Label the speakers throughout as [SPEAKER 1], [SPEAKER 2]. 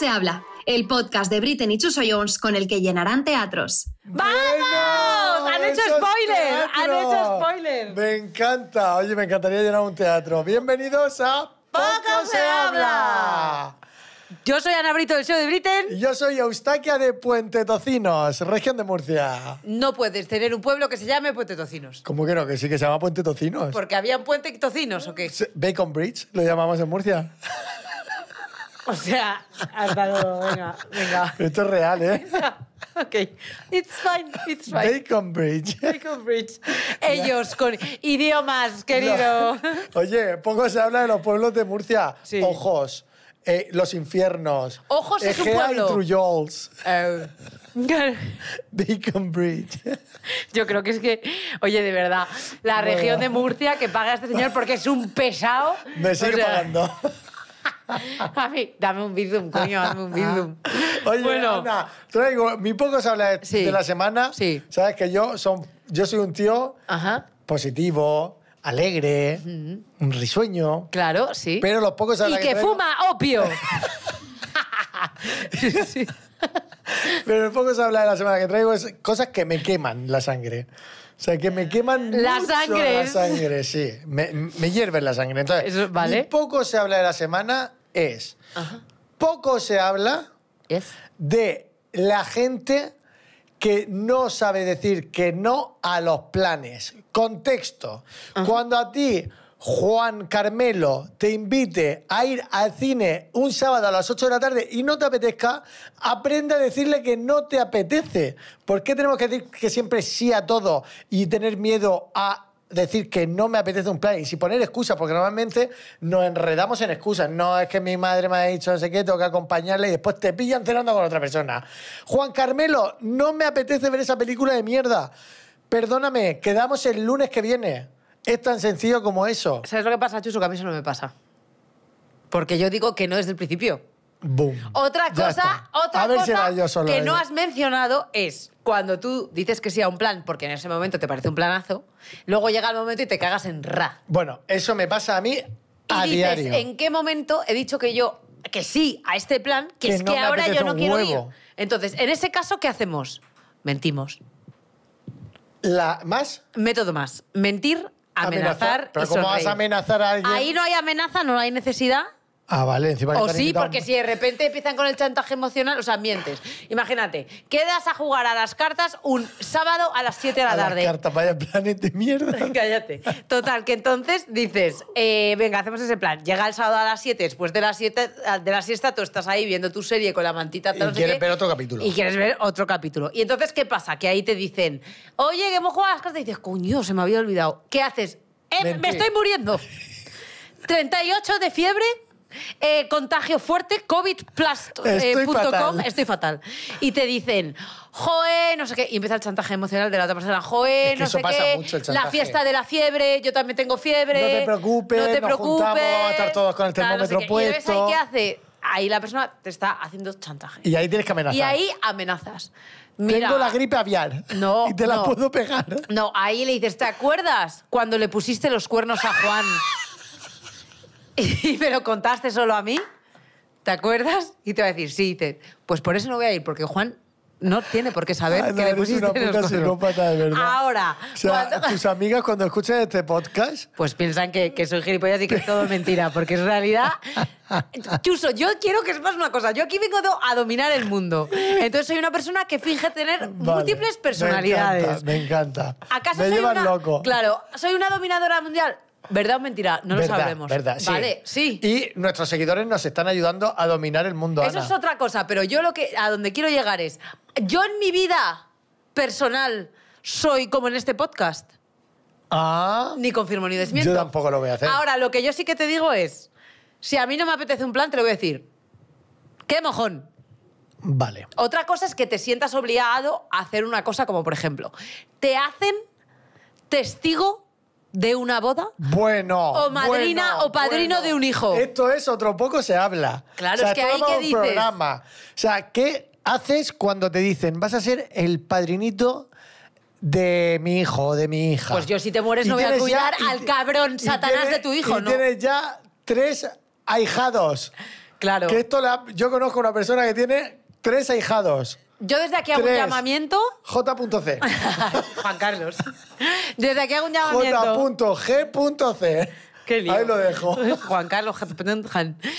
[SPEAKER 1] se habla, el podcast de Britney y
[SPEAKER 2] Chuso Jones con el que llenarán teatros.
[SPEAKER 3] ¡Vamos! ¡Han hecho spoiler! ¡Han hecho spoiler!
[SPEAKER 2] Me encanta. Oye, me encantaría llenar un teatro. Bienvenidos a Poco, se, habla. Yo soy Ana Brito del show de Britain. Y yo soy Eustaquia de Puente Tocinos, región de Murcia.
[SPEAKER 3] No puedes tener un pueblo que se llame Puente Tocinos.
[SPEAKER 2] ¿Cómo que no? Que sí que se llama Puente Tocinos.
[SPEAKER 3] Porque había un puente tocinos o qué?
[SPEAKER 2] Bacon Bridge, lo llamamos en Murcia.
[SPEAKER 3] O sea, hasta luego, venga, venga. Esto
[SPEAKER 2] es real, ¿eh?
[SPEAKER 3] ok, it's fine, it's fine. Bacon Bridge. Bacon Bridge. Ellos con idiomas, querido.
[SPEAKER 2] Oye, poco se habla de los pueblos de Murcia. Sí. Ojos. Eh, los infiernos. Ojos es un pueblo. y Trujols. Oh. Bacon Bridge.
[SPEAKER 3] Yo creo que es que, oye, de verdad, la región de Murcia que paga a este señor porque es un pesado.
[SPEAKER 2] Me sigue pagando
[SPEAKER 3] mí, dame un bizum, coño, dame un bizum.
[SPEAKER 2] Oye, bueno. traigo mi poco se habla de, la semana. Sabes que yo, soy un tío positivo, alegre,
[SPEAKER 3] un
[SPEAKER 2] risueño. Claro, sí. Pero los pocos Y que, fuma opio. Pero el poco se habla de la semana que traigo es cosas que me queman la sangre. O sea, que me queman la sangre. La sangre, sí. Me, hierven la sangre. Entonces, ¿Vale? poco se habla de la semana es, poco se habla de la gente que no sabe decir que no a los planes. Contexto. Cuando a ti Juan Carmelo te invite a ir al cine un sábado a las 8 de la tarde y no te apetezca, aprende a decirle que no te apetece. ¿Por qué tenemos que decir que siempre sí a todo y tener miedo a decir que no me apetece un plan y si poner excusas, porque normalmente nos enredamos en excusas. No, es que mi madre me ha dicho no sé qué, tengo que acompañarle y después te pillan cenando con otra persona. Juan Carmelo, no me apetece ver esa película de mierda. Perdóname, quedamos el lunes que viene. Es tan sencillo como eso. ¿Sabes lo que pasa, Chuso? Que a mí eso no me pasa. Porque yo digo que no desde el principio. Boom.
[SPEAKER 3] Otra cosa, otra que ¿eh? no has mencionado es cuando tú dices que sí a un plan, porque en ese momento te parece un planazo, luego llega el momento y te cagas en ra. Bueno, eso me pasa a mí a y dices, diario. ¿en qué momento he dicho que yo que sí a este plan, que, es que ahora yo no quiero ir? Entonces, en ese caso, ¿qué hacemos? Mentimos. La, ¿Más? Método más. Mentir, amenazar, ¿Pero cómo vas a amenazar a alguien? Ahí no hay amenaza, no hay necesidad.
[SPEAKER 2] Ah, vale, encima O sí, porque si
[SPEAKER 3] de repente empiezan con el chantaje emocional, o sea, mientes. Imagínate, quedas a jugar a las cartas un sábado a las 7 de la A tarde.
[SPEAKER 2] cartas, vaya planeta mierda.
[SPEAKER 3] Cállate. Total, que entonces dices, eh, venga, hacemos ese plan. Llega el sábado a las 7, después de las 7 ah, de la siesta tú estás ahí viendo tu serie con la mantita. Y quieres ver
[SPEAKER 2] otro capítulo. Y quieres ver
[SPEAKER 3] otro capítulo. Y entonces, ¿qué pasa? Que ahí te dicen, oye, que hemos jugado a las cartas. Y dices, coño, se me había olvidado. ¿Qué haces? Eh, me estoy muriendo. 38 de fiebre, eh, contagio fuerte, covidplast.com, eh, estoy, estoy, fatal. Y te dicen, joe, no sé qué. Y empieza el chantaje emocional de la otra persona, joe, no sé qué. Mucho, la fiesta de la fiebre, yo también tengo fiebre. No te preocupes, no te preocupes. Nos juntamos, a estar
[SPEAKER 2] todos con el termómetro puesto. Y ves ahí, ¿qué
[SPEAKER 3] hace? Ahí la persona te está haciendo chantaje.
[SPEAKER 2] Y ahí tienes que amenazar. Y ahí
[SPEAKER 3] amenazas. tengo la gripe
[SPEAKER 2] aviar. No. Y te la puedo pegar. No, ahí le dices,
[SPEAKER 3] ¿te acuerdas cuando le pusiste los cuernos a Juan? y me lo contaste solo a mí, ¿te acuerdas? Y te va a decir, sí, te... pues por eso no voy a ir, porque Juan no tiene por qué saber que le pusiste una puta psicópata, de verdad. Ahora. tus
[SPEAKER 2] amigas cuando escuchen este podcast...
[SPEAKER 3] Pues piensan que, que soy gilipollas y que es todo mentira, porque en realidad... Chuso, yo quiero que sepas una cosa. Yo aquí vengo a dominar el mundo. Entonces soy una persona que finge tener múltiples personalidades. Me
[SPEAKER 2] encanta. Me, encanta. ¿Acaso me llevan loco. Claro,
[SPEAKER 3] soy una dominadora mundial. ¿Verdad o mentira? No lo sabemos. Verdad, sí. Vale,
[SPEAKER 2] sí. Y nuestros seguidores nos están ayudando a dominar el mundo. Eso es
[SPEAKER 3] otra cosa, pero yo lo que a donde quiero llegar es, yo en mi vida personal soy como en este podcast. Ah. Ni confirmo ni desmiento. Yo tampoco lo voy a hacer. Ahora, lo que yo sí que te digo es, si a mí no me apetece un plan, te lo voy a decir. ¡Qué mojón! Vale. Otra cosa es que te sientas obligado a hacer una cosa como, por ejemplo, te hacen testigo de una boda?
[SPEAKER 2] Bueno. O madrina o padrino de un hijo. Esto es otro poco se habla. Claro, o sea, es que programa. O sea, ¿qué haces cuando te dicen vas a ser el padrinito de mi hijo o de mi hija? Pues yo si te mueres no voy a cuidar al cabrón satanás de tu hijo, tienes ya tres ahijados. Claro. Que esto yo conozco una persona que tiene tres ahijados. Yo desde aquí hago un llamamiento. J.C.
[SPEAKER 3] Juan Carlos. Desde aquí hago un llamamiento. J.G.C. Qué Ahí lo dejo. Juan Carlos.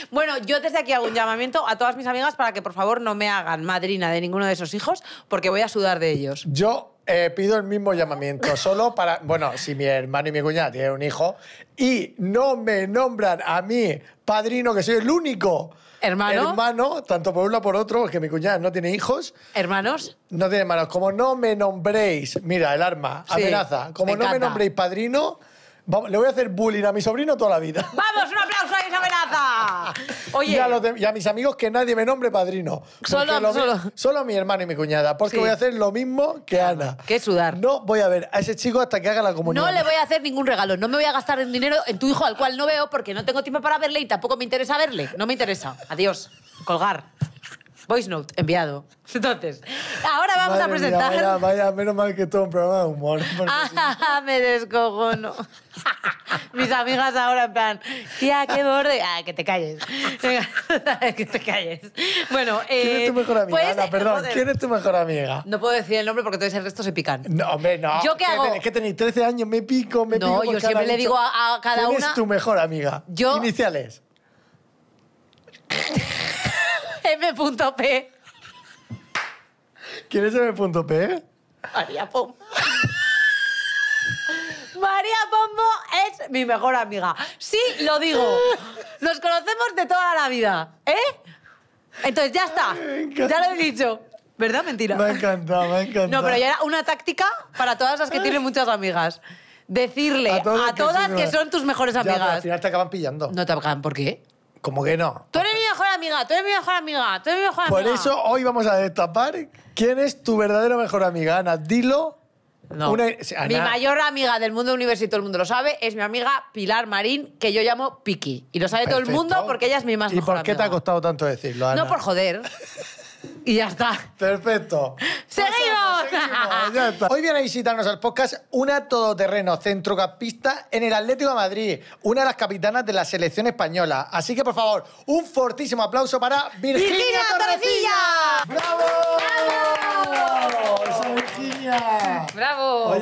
[SPEAKER 3] Bueno, yo desde aquí hago un llamamiento a todas mis amigas para que por favor no me hagan madrina de ninguno
[SPEAKER 2] de esos hijos porque voy a sudar de ellos. Yo eh, pido el mismo llamamiento, solo para, bueno, si mi hermano y mi cuñada tienen un hijo y no me nombran a mí padrino, que soy el único hermano. Hermano, tanto por uno por otro, porque mi cuñada no tiene hijos. Hermanos. No tiene hermanos. Como no me nombréis, mira, el arma, amenaza. Como no me nombréis padrino, le voy a hacer bullying a mi sobrino toda la vida.
[SPEAKER 3] ¡Vamos, un aplauso a esa
[SPEAKER 2] amenaza! Y a, mis amigos que nadie me nombre padrino. Solo- a mi- solo. hermano y mi cuñada. Porque voy a hacer lo mismo que Ana. que sudar. No voy a ver a ese chico hasta que haga la comunión. No le
[SPEAKER 3] voy a hacer ningún regalo. No me voy a gastar el dinero en tu hijo al cual no veo porque no tengo tiempo para verle y tampoco me interesa verle. No me interesa. Adiós. Colgar voice note enviado. Entonces, ahora vamos a presentar... vaya,
[SPEAKER 2] vaya, menos mal que todo un programa de humor.
[SPEAKER 3] Ah, me descojono. Mis amigas ahora en plan, tía, qué borde. Ah, que te calles. que te calles. Bueno, ¿Quién es tu eh, mejor amiga?
[SPEAKER 2] Pues, perdón, eh, ¿quién es tu mejor amiga? No puedo decir el nombre porque todos el resto se pican. No, hombre, no. ¿Yo qué hago? Es que tenéis 13 años, me pico, me pico. No, yo siempre le digo a, cada una... ¿Quién es tu mejor amiga? Yo... Iniciales. M.P. ¿Quién es M.P?
[SPEAKER 3] María Pombo. María Pombo es mi mejor amiga. Sí, lo digo. Nos conocemos de toda la vida, ¿eh? Entonces ya está. Ya lo he dicho. ¿Verdad? Mentira. Me ha encantado, me ha encantado. No, pero ya era una táctica para todas las que tienen muchas amigas.
[SPEAKER 2] Decirle a, todas que, son tus mejores amigas. Ya, al final te acaban pillando. No te acaban, ¿por qué? Como que no.
[SPEAKER 3] Tú eres mi mejor amiga, tú eres mi mejor amiga, tú eres mi mejor amiga. Por eso
[SPEAKER 2] hoy vamos a destapar quién es tu verdadero mejor amiga, Ana. Dilo. No. Mi mayor
[SPEAKER 3] amiga del mundo universitario, todo el mundo lo sabe, es mi amiga Pilar Marín, que yo llamo
[SPEAKER 2] Piki. Y lo sabe todo el mundo porque ella es mi más ¿Y por qué te ha costado tanto decirlo, Ana? No por joder. Y ya está. Perfecto. ¡Seguimos! Hoy viene a visitarnos al podcast una todoterreno centrocampista en el Atlético de Madrid, una de las capitanas de la selección española. Así que, por favor, un fortísimo aplauso para Virginia, ¡Bravo! ¡Bravo!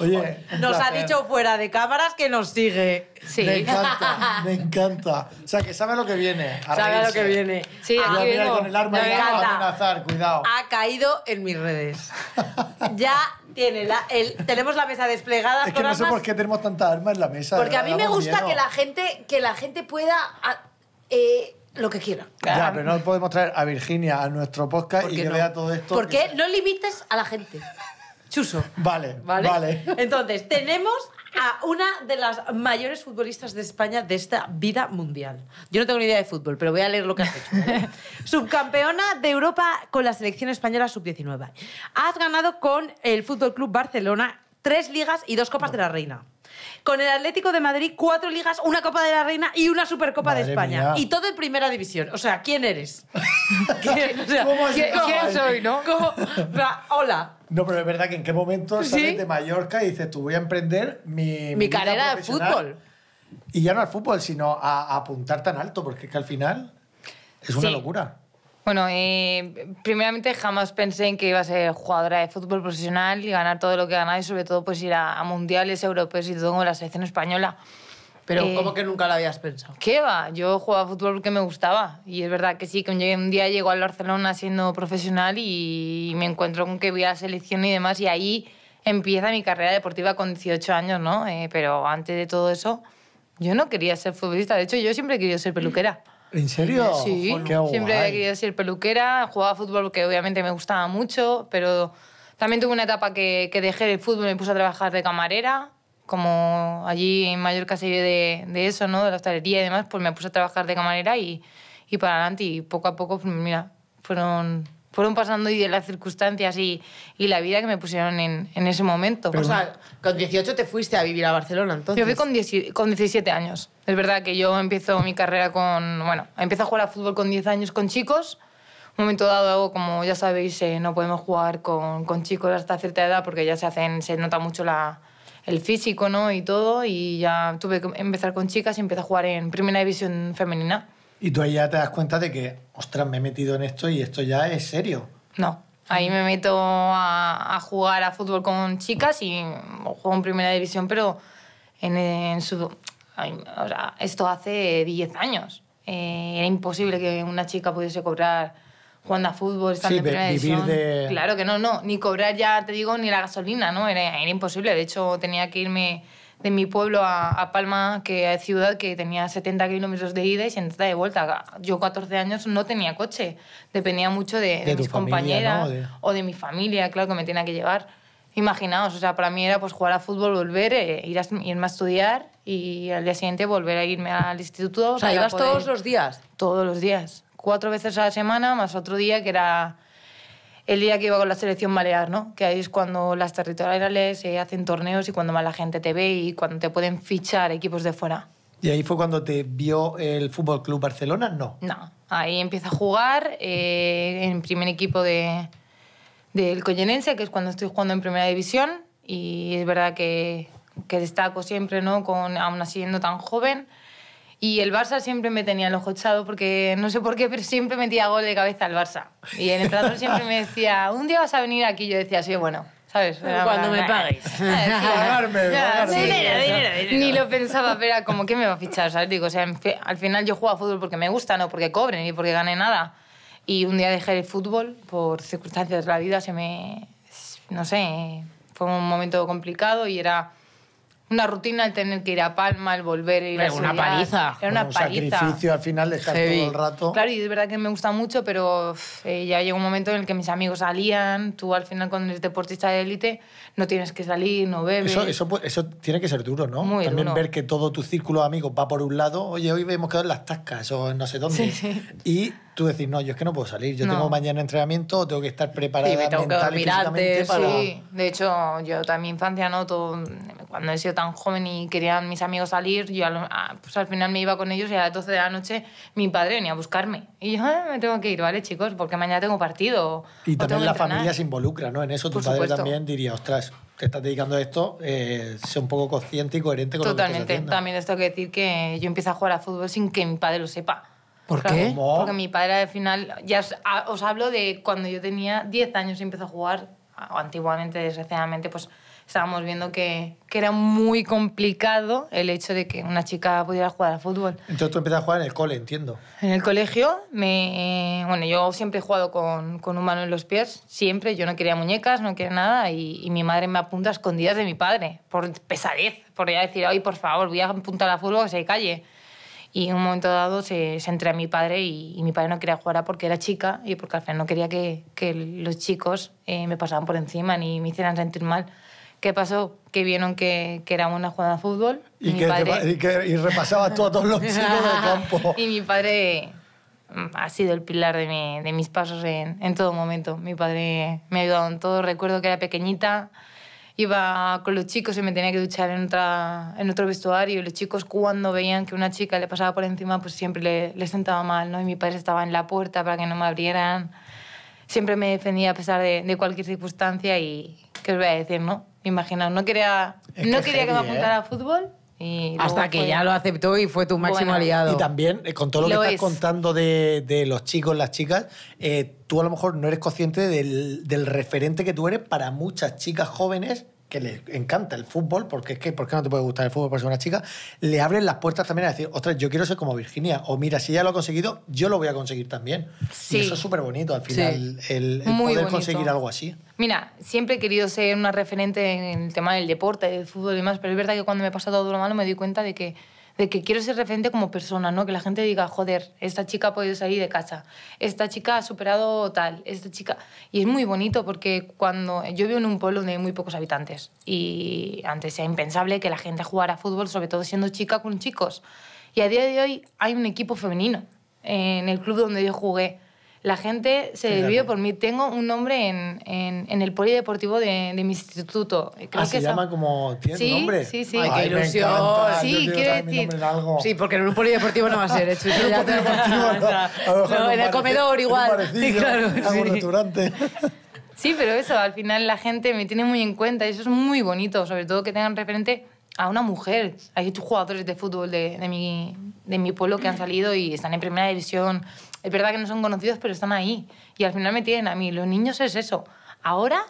[SPEAKER 2] Oye, nos ha dicho
[SPEAKER 3] fuera de cámaras que
[SPEAKER 2] nos sigue. Sí. Me encanta, me encanta. O sea, que sabe lo que viene. sabe lo que viene. Sí, aquí Con el arma me amenazar, cuidado. Ha caído en mis redes.
[SPEAKER 3] ya tiene la, tenemos la mesa desplegada. Es que no sé por qué
[SPEAKER 2] tenemos tanta arma en la mesa. Porque a mí me gusta que la
[SPEAKER 3] gente, que la gente pueda... Ah, eh, lo que quiera. Ya, ah, pero no
[SPEAKER 2] podemos traer a Virginia a nuestro podcast y que todo esto. Porque
[SPEAKER 3] no limites a la gente.
[SPEAKER 2] Chuso. Vale, vale,
[SPEAKER 3] Entonces, tenemos a una de las mayores futbolistas de España de esta vida mundial. Yo no tengo ni idea de fútbol, pero voy a leer lo que has hecho. Subcampeona de Europa con la selección española sub-19. Has ganado con el Fútbol Club Barcelona tres ligas y dos copas de la Reina. Con el Atlético de Madrid, cuatro ligas, una Copa de la Reina y una Supercopa de España. Y todo en primera división. O sea, ¿quién eres? ¿Cómo o sea, ¿quién, soy, no? Hola.
[SPEAKER 2] No, pero es verdad que en qué momento sales de Mallorca y dices, tú voy a emprender mi, mi, carrera de fútbol. Y ya no al fútbol, sino a, apuntar tan alto, porque es que al final es una locura.
[SPEAKER 1] Bueno, eh, primeramente jamás pensé en que iba a ser jugadora de fútbol profesional y ganar todo lo que ganaba y sobre todo pues ir a, mundiales europeos y todo con la selección española. Pero eh, ¿cómo que
[SPEAKER 3] nunca la habías pensado?
[SPEAKER 1] ¿Qué va? Yo jugaba fútbol porque me gustaba y es verdad que sí, que un día llego al Barcelona siendo profesional y me encuentro con que voy a la selección y demás y ahí empieza mi carrera deportiva con 18 años, ¿no? Eh, pero antes de todo eso, yo no quería ser futbolista, de hecho yo siempre he querido ser peluquera.
[SPEAKER 2] ¿En serio? Sí, oh, siempre he
[SPEAKER 1] querido ser peluquera, jugaba fútbol que obviamente me gustaba mucho, pero también tuve una etapa que, dejé el fútbol, y me puse a trabajar de camarera, como allí en Mallorca se vive de, eso, ¿no? de la hostelería y demás, pues me puse a trabajar de camarera y, y para adelante y poco a poco, pues mira, fueron fueron pasando y de las circunstancias y, la vida que me pusieron en, ese momento. o sea, con 18 te fuiste a vivir a Barcelona, entonces. Yo fui con, 17 años. Es verdad que yo empiezo mi carrera con... Bueno, empiezo a jugar al fútbol con 10 años con chicos. Un momento dado, como ya sabéis, eh, no podemos jugar con, chicos hasta cierta edad porque ya se hacen, se nota mucho la, el físico, ¿no? Y todo. Y ya tuve que empezar con chicas y empecé a jugar en primera división
[SPEAKER 2] femenina. Y tú ahí ya te das cuenta de que, ostras, me he metido en esto y esto ya es serio. No.
[SPEAKER 1] Ahí me meto a, jugar a fútbol con chicas y juego en primera división, pero en, en su. O sea, esto hace 10 años. Eh, era imposible que una chica pudiese cobrar jugando a fútbol, estando sí, en primera división. De... Claro que no, no. Ni cobrar ya, te digo, ni la gasolina, ¿no? Era, era imposible. De hecho, tenía que irme de mi pueblo a, Palma, que es ciudad que tenía 70 kilómetros de ida y 70 de vuelta. Yo, 14 años, no tenía coche. Dependía mucho de, mis compañeras o de mi familia, claro, que me tenía que llevar. Imaginaos, o sea, para mí era pues jugar a fútbol, volver, eh, ir a, irme a estudiar y al día siguiente volver a irme al instituto. O sea, ibas todos los días. Todos los días. Cuatro veces a la semana, más otro día que era el día que iba con la selección balear, ¿no? que ahí es cuando las territoriales se eh, hacen torneos y cuando más la gente te ve y cuando te pueden fichar equipos de fuera.
[SPEAKER 2] ¿Y ahí fue cuando te vio el Fútbol Club Barcelona? No.
[SPEAKER 1] No, ahí empiezo a jugar eh, en primer equipo de, del de Collenense, que es cuando estoy jugando en primera división. Y es verdad que, destaco siempre, ¿no? Con, aún así siendo tan joven. Y el Barça siempre me tenía el ojo echado porque no sé por qué, pero siempre metía gol de cabeza al Barça. Y el entrenador siempre me decía, un día vas a venir aquí. Yo decía, sí, bueno, ¿sabes? Cuando me paguéis. Ni lo pensaba, pero era como, ¿qué me va a fichar? ¿Sabes? Digo, o sea, al final yo juego a fútbol porque me gusta, no porque cobren ni porque gane nada. Y un día dejé el fútbol por circunstancias de la vida, se me. No sé, fue un momento complicado y era una rutina el tener que ir a Palma, al volver, ir a Era una paliza. Era una un sacrificio
[SPEAKER 2] al final de todo el rato. Claro, y es
[SPEAKER 1] verdad que me gusta mucho, pero eh, ya llegó un momento en el que mis amigos salían. Tú al final cuando eres deportista de élite no tienes que salir, no bebes. Eso, eso,
[SPEAKER 2] eso tiene que ser duro, ¿no? Muy También ver que todo tu círculo de amigos va por un lado. Oye, hoy hemos quedado en las tascas o no sé dónde. Sí, tú decís, no, yo es que no puedo salir, yo tengo mañana entrenamiento, tengo que estar preparada mental y físicamente para... Sí,
[SPEAKER 1] de hecho, yo en mi infancia, ¿no? cuando he sido tan joven y querían mis amigos salir, yo ah, pues al final me iba con ellos y a las 12 de la noche mi padre venía a buscarme. Y yo, ah, me tengo que ir, ¿vale, chicos? Porque mañana tengo partido. Y también la familia
[SPEAKER 2] se involucra, ¿no? En eso tu padre también diría, ostras, te estás dedicando a esto, eh, sé un poco consciente y coherente con Totalmente. lo que Totalmente. También
[SPEAKER 1] esto que decir que yo empiezo a jugar a fútbol sin que mi padre lo sepa.
[SPEAKER 2] ¿Por qué? Porque mi
[SPEAKER 1] padre al final, ya os, hablo de cuando yo tenía 10 años y empecé a jugar, antiguamente, desgraciadamente, pues estábamos viendo que, que, era muy complicado el hecho de que una chica pudiera jugar al fútbol.
[SPEAKER 2] Entonces tú empezaste a jugar en el cole, entiendo.
[SPEAKER 1] En el colegio, me, bueno, yo siempre he jugado con, con, un mano en los pies, siempre. Yo no quería muñecas, no quería nada, y, y mi madre me apunta a escondidas de mi padre, por pesadez, por ella decir, ay, por favor, voy a apuntar a fútbol que se calle. Y en un momento dado se, se entré a mi padre y, mi padre no quería jugar porque era chica y porque al final no quería que, que los chicos eh, me pasaran por encima ni me hicieran sentir mal. ¿Qué pasó? Que vieron que, que era una jugada de fútbol. Y, mi y
[SPEAKER 2] que y repasabas todos los chicos del campo.
[SPEAKER 1] y mi padre mm, ha sido el pilar de, de mis pasos en, en, todo momento. Mi padre me ha ayudado en todo. Recuerdo que era pequeñita, iba con los chicos y me tenía que duchar en, otra, en otro vestuario. Y los chicos cuando veían que una chica le pasaba por encima, pues siempre le, le sentaba mal, ¿no? Y mi padre estaba en la puerta para que no me abrieran. Siempre me defendía a pesar de, de cualquier circunstancia y, ¿qué os voy a decir, no? Imaginaos, no quería, no quería que me ¿eh? apuntara a fútbol hasta que ya lo
[SPEAKER 3] aceptó y fue tu
[SPEAKER 1] máximo aliado.
[SPEAKER 2] Y también, eh, con todo lo, que estás contando de, los chicos, las chicas, eh, tú a lo mejor no eres consciente del, del referente que tú eres para muchas chicas jóvenes que les encanta el fútbol, porque es que, ¿por qué no te puede gustar el fútbol por ser una chica? Le abren las puertas también a decir, ostras, yo quiero ser como Virginia, o mira, si ella lo ha conseguido, yo lo voy a conseguir también. Sí. Y eso es súper bonito al final, el, poder conseguir algo así.
[SPEAKER 1] Mira, siempre he querido ser una referente en el tema del deporte, del fútbol y demás, pero es verdad que cuando me pasa pasado todo lo malo me di cuenta de que de que quiero ser referente como persona, ¿no? Que la gente diga, joder, esta chica ha podido salir de casa, esta chica ha superado tal, esta chica... Y es muy bonito porque cuando... Yo vivo en un pueblo donde hay muy pocos habitantes y antes era impensable que la gente jugara fútbol, sobre todo siendo chica con chicos. Y a día de hoy hay un equipo femenino en el club donde yo jugué la gente se divide por mí. Tengo un nombre en, en, el polideportivo de, de mi instituto. Ah, se llama como...
[SPEAKER 2] ¿Tiene sí,
[SPEAKER 3] nombre? Sí, sí. Ay, qué ilusión. Sí, quiero decir... Sí, porque en un polideportivo no va a ser. Hecho, eh,
[SPEAKER 2] en un polideportivo no. en el comedor igual. sí, claro. En sí.
[SPEAKER 1] Sí, pero eso, al final la gente me tiene muy en cuenta y eso es muy bonito, sobre todo que tengan referente a una mujer. Hay jugadores de fútbol de, de, mi, de mi pueblo que han salido y están en primera división, es verdad que no son conocidos, pero están ahí. Y al final me tienen a mí. Los niños es eso. Ahora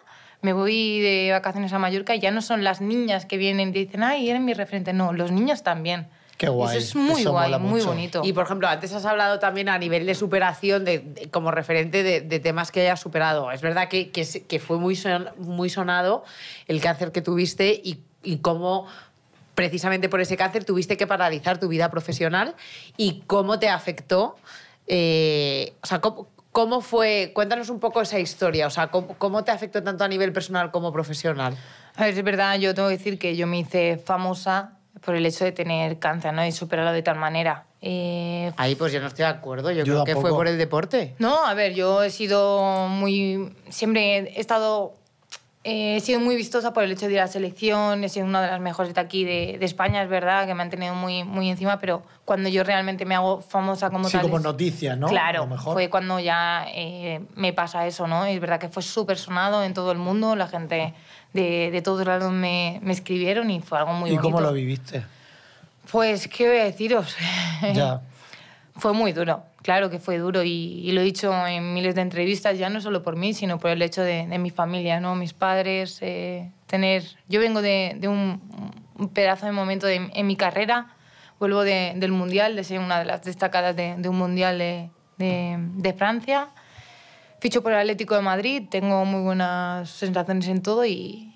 [SPEAKER 1] me voy de vacaciones a Mallorca y ya no son las niñas que vienen y dicen, ay, eres mi referente. No, los niños también. Qué guay. Eso es muy guay, muy bonito. Y por ejemplo, antes has hablado también a nivel de superación, de, como referente de, temas que hayas superado. Es
[SPEAKER 3] verdad que, que, fue muy, muy sonado el cáncer que tuviste y, y cómo precisamente por ese cáncer tuviste que paralizar tu vida profesional y cómo te afectó eh, o sea, ¿cómo, fue? Cuéntanos un poco esa historia.
[SPEAKER 1] O sea, ¿cómo, te afectó tanto a nivel personal como profesional? A ver, es verdad, yo tengo que decir que yo me hice famosa por el hecho de tener cáncer, ¿no? Y superarlo de tal manera. Eh,
[SPEAKER 3] Ahí pues ya no estoy de acuerdo, yo, creo que fue por el deporte.
[SPEAKER 1] No, a ver, yo he sido muy... Siempre he estado eh, he sido muy vistosa por el hecho de ir a la selección, he sido una de las mejores de aquí de, de España, es verdad, que me han tenido muy, muy encima, pero cuando yo realmente me hago famosa como tal... Sí, como noticia, ¿no? Claro, mejor. fue cuando ya eh, me pasa eso, ¿no? Es verdad que fue súper sonado en todo el mundo, la gente de, de todos lados me, me, escribieron y fue algo muy ¿Y bonito. ¿Y cómo lo viviste? Pues, ¿qué voy a deciros? Ya. Fue muy duro, claro que fue duro y, lo he dicho en miles de entrevistas, ya no solo por mí, sino por el hecho de, mi familia, ¿no? mis padres, eh, tener... Yo vengo de, un, pedazo de momento de, en mi carrera, vuelvo del Mundial, de ser una de las destacadas de, un Mundial de, Francia, ficho por el Atlético de Madrid, tengo muy buenas sensaciones en todo y,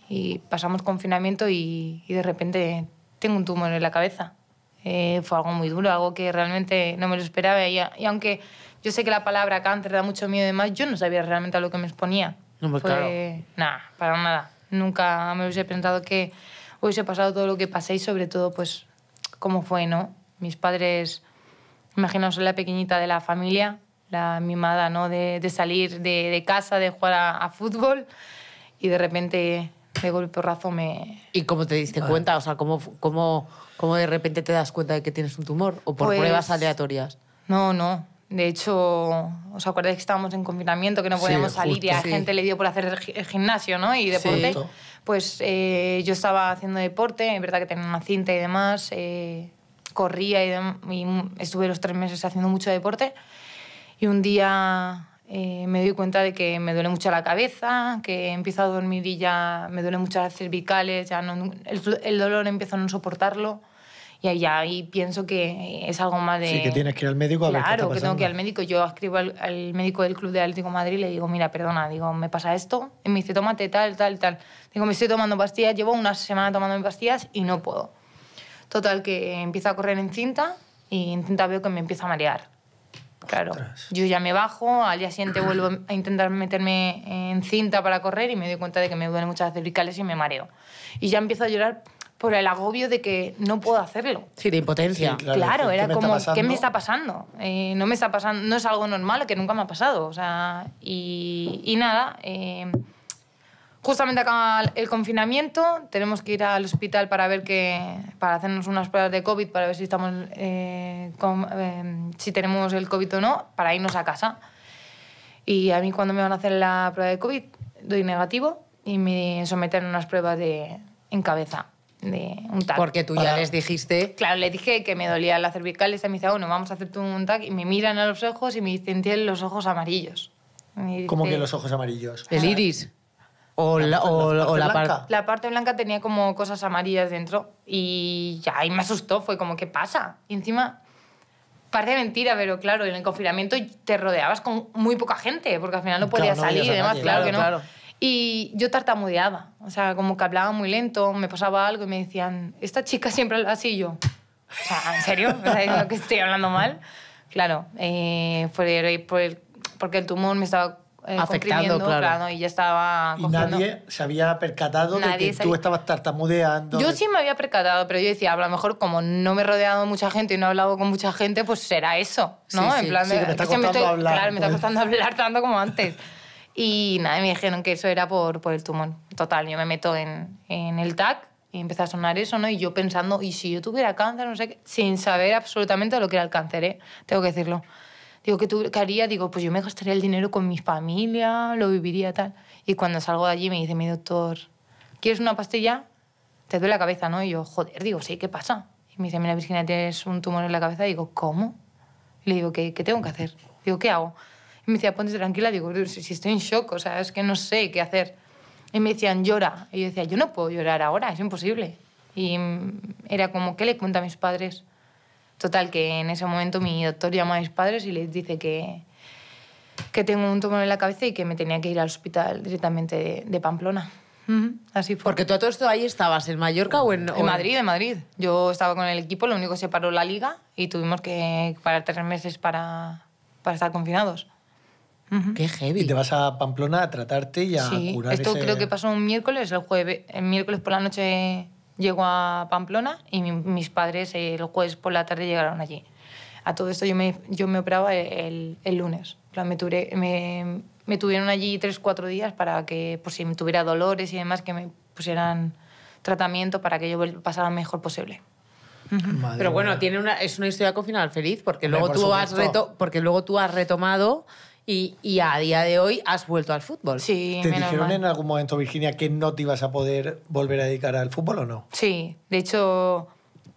[SPEAKER 1] pasamos confinamiento y de repente tengo un tumor en la cabeza eh, fue algo muy duro, algo que realmente no me lo esperaba. Y, y, aunque yo sé que la palabra cáncer da mucho miedo y demás, yo no sabía realmente a lo que me exponía. No, me claro. Nada, para nada. Nunca me hubiese pensado que hubiese pasado todo lo que pasé y sobre todo, pues, cómo fue, ¿no? Mis padres, imaginaos la pequeñita de la familia, la mimada, ¿no? De, salir de, casa, de jugar a, fútbol y de repente, de golpe o razo, me...
[SPEAKER 3] ¿Y cómo te diste ah. cuenta? O sea, ¿cómo, cómo ¿Cómo de repente te das cuenta de que tienes un tumor? ¿O por pues pruebas aleatorias?
[SPEAKER 1] No, no. De hecho, ¿os acordáis que estábamos en confinamiento, que no podíamos salir y a gente le dio por hacer el gimnasio ¿no? y deporte? Pues eh, yo estaba haciendo deporte, en verdad que tenía una cinta y demás, eh, corría y, estuve los tres meses haciendo mucho deporte. Y un día eh, me doy cuenta de que me duele mucho la cabeza, que empiezo a dormir y ya me duele mucho las cervicales, ya el, dolor empezó a no soportarlo y allá ahí pienso que eh, es algo más de... Sí, que tienes que ir al médico a ver Claro, que tengo que ir al médico. Yo escribo al, al médico del Club de Atlético Madrid y le digo, mira, perdona, digo, me pasa esto, y me dice, tómate tal, tal, tal. Digo, me estoy tomando pastillas, llevo una semana tomando mis pastillas y no puedo. Total, que eh, empiezo a correr en cinta y en cinta veo que me empieza a marear. Claro, yo ya me bajo, al día siguiente vuelvo a intentar meterme en cinta para correr y me doy cuenta de que me duelen muchas cervicales y me mareo. Y ya empiezo a llorar por el agobio de que no puedo hacerlo.
[SPEAKER 3] Sí, de impotencia. claro, era como, ¿qué me está
[SPEAKER 1] pasando? Eh, no me está pasando, no es algo normal que nunca me ha pasado. O sea, y, y nada, eh, justamente acaba el confinamiento, tenemos que ir al hospital para ver que, para hacernos unas pruebas de COVID, para ver si estamos, eh, si tenemos el COVID o no, para irnos a casa. Y a mí cuando me van a hacer la prueba de COVID, doy negativo y me someten a unas pruebas de, en cabeza un Porque tú ya les
[SPEAKER 2] dijiste...
[SPEAKER 1] Claro, le dije que me dolía la cervical y se me dice, ah, bueno, vamos a hacerte un tag, Y me miran a los ojos y me dicen, los ojos amarillos. como ¿Cómo que los
[SPEAKER 2] ojos amarillos? El iris. O la, la, parte blanca.
[SPEAKER 1] La parte blanca tenía como cosas amarillas dentro y ya, y me asustó, fue como, ¿qué pasa? Y encima, parece mentira, pero claro, en el confinamiento te rodeabas con muy poca gente, porque al final no podías salir y demás, claro, que no. Y yo tartamudeaba, o sea, como que hablaba muy lento, me pasaba algo y me decían, esta chica siempre habla así y yo. O sea, ¿en serio? ¿Me que estoy hablando mal? Claro, eh, fue por el, porque el tumor me estaba eh, afectando, claro. claro. y ya estaba Y nadie
[SPEAKER 2] se había percatado de que tú estabas tartamudeando.
[SPEAKER 1] Yo sí me había percatado, pero yo decía, a lo mejor como no me he rodeado de mucha gente y no he hablado con mucha gente, pues será eso, ¿no? Sí, en plan, sí, que me está costando estoy, hablar. Claro, me está pues. costando hablar tanto como antes. Y nada, me dijeron que eso era por, por el tumor. Total, yo me meto en, en el TAC y empieza a sonar eso, ¿no? Y yo pensando, ¿y si yo tuviera cáncer? No sé sin saber absolutamente lo que era el cáncer, ¿eh? Tengo que decirlo. Digo, ¿qué, tú, haría? Digo, pues yo me gastaría el dinero con mi familia, lo viviría tal. Y cuando salgo de allí me dice mi doctor, ¿quieres una pastilla? Te duele la cabeza, ¿no? Y yo, joder, digo, sí, ¿qué pasa? Y me dice, mira, Virginia, tienes un tumor en la cabeza. Y digo, ¿cómo? le digo, ¿qué, qué tengo que hacer? Digo, ¿qué hago? me decía, ponte tranquila. Digo, si estoy en shock, o sea, es que no sé qué hacer. Y me decían, llora. Y yo decía, yo no puedo llorar ahora, es imposible. Y mm, era como, ¿qué le cuenta a mis padres? Total, que en ese momento mi doctor llama a mis padres y les dice que, que tengo un tumor en la cabeza y que me tenía que ir al hospital directamente de, Pamplona.
[SPEAKER 3] Así fue. Porque todo esto ahí estabas, ¿en Mallorca o en...? en Madrid,
[SPEAKER 1] en Madrid. Yo estaba con el equipo, lo único que se paró la liga y tuvimos que parar tres meses para, para estar confinados.
[SPEAKER 2] Qué heavy. Y te vas a Pamplona a tratarte y a sí, Esto creo que
[SPEAKER 1] pasó un miércoles, el jueves. El miércoles por la noche llego a Pamplona y mis padres el eh, jueves por la tarde llegaron allí. A todo esto yo me, yo me operaba el, el lunes. Me, me, tuvieron allí tres, cuatro días para que, por si me tuviera dolores y demás, que me pusieran tratamiento para que yo pasara lo mejor posible.
[SPEAKER 3] Madre pero bueno, tiene una, es una historia con final feliz porque luego, tú has reto, porque luego tú has retomado y, y, a día de hoy has vuelto al fútbol. Sí,
[SPEAKER 1] ¿Te dijeron en
[SPEAKER 2] algún momento, Virginia, que no te ibas a poder volver a dedicar al fútbol o no?
[SPEAKER 1] Sí, de hecho,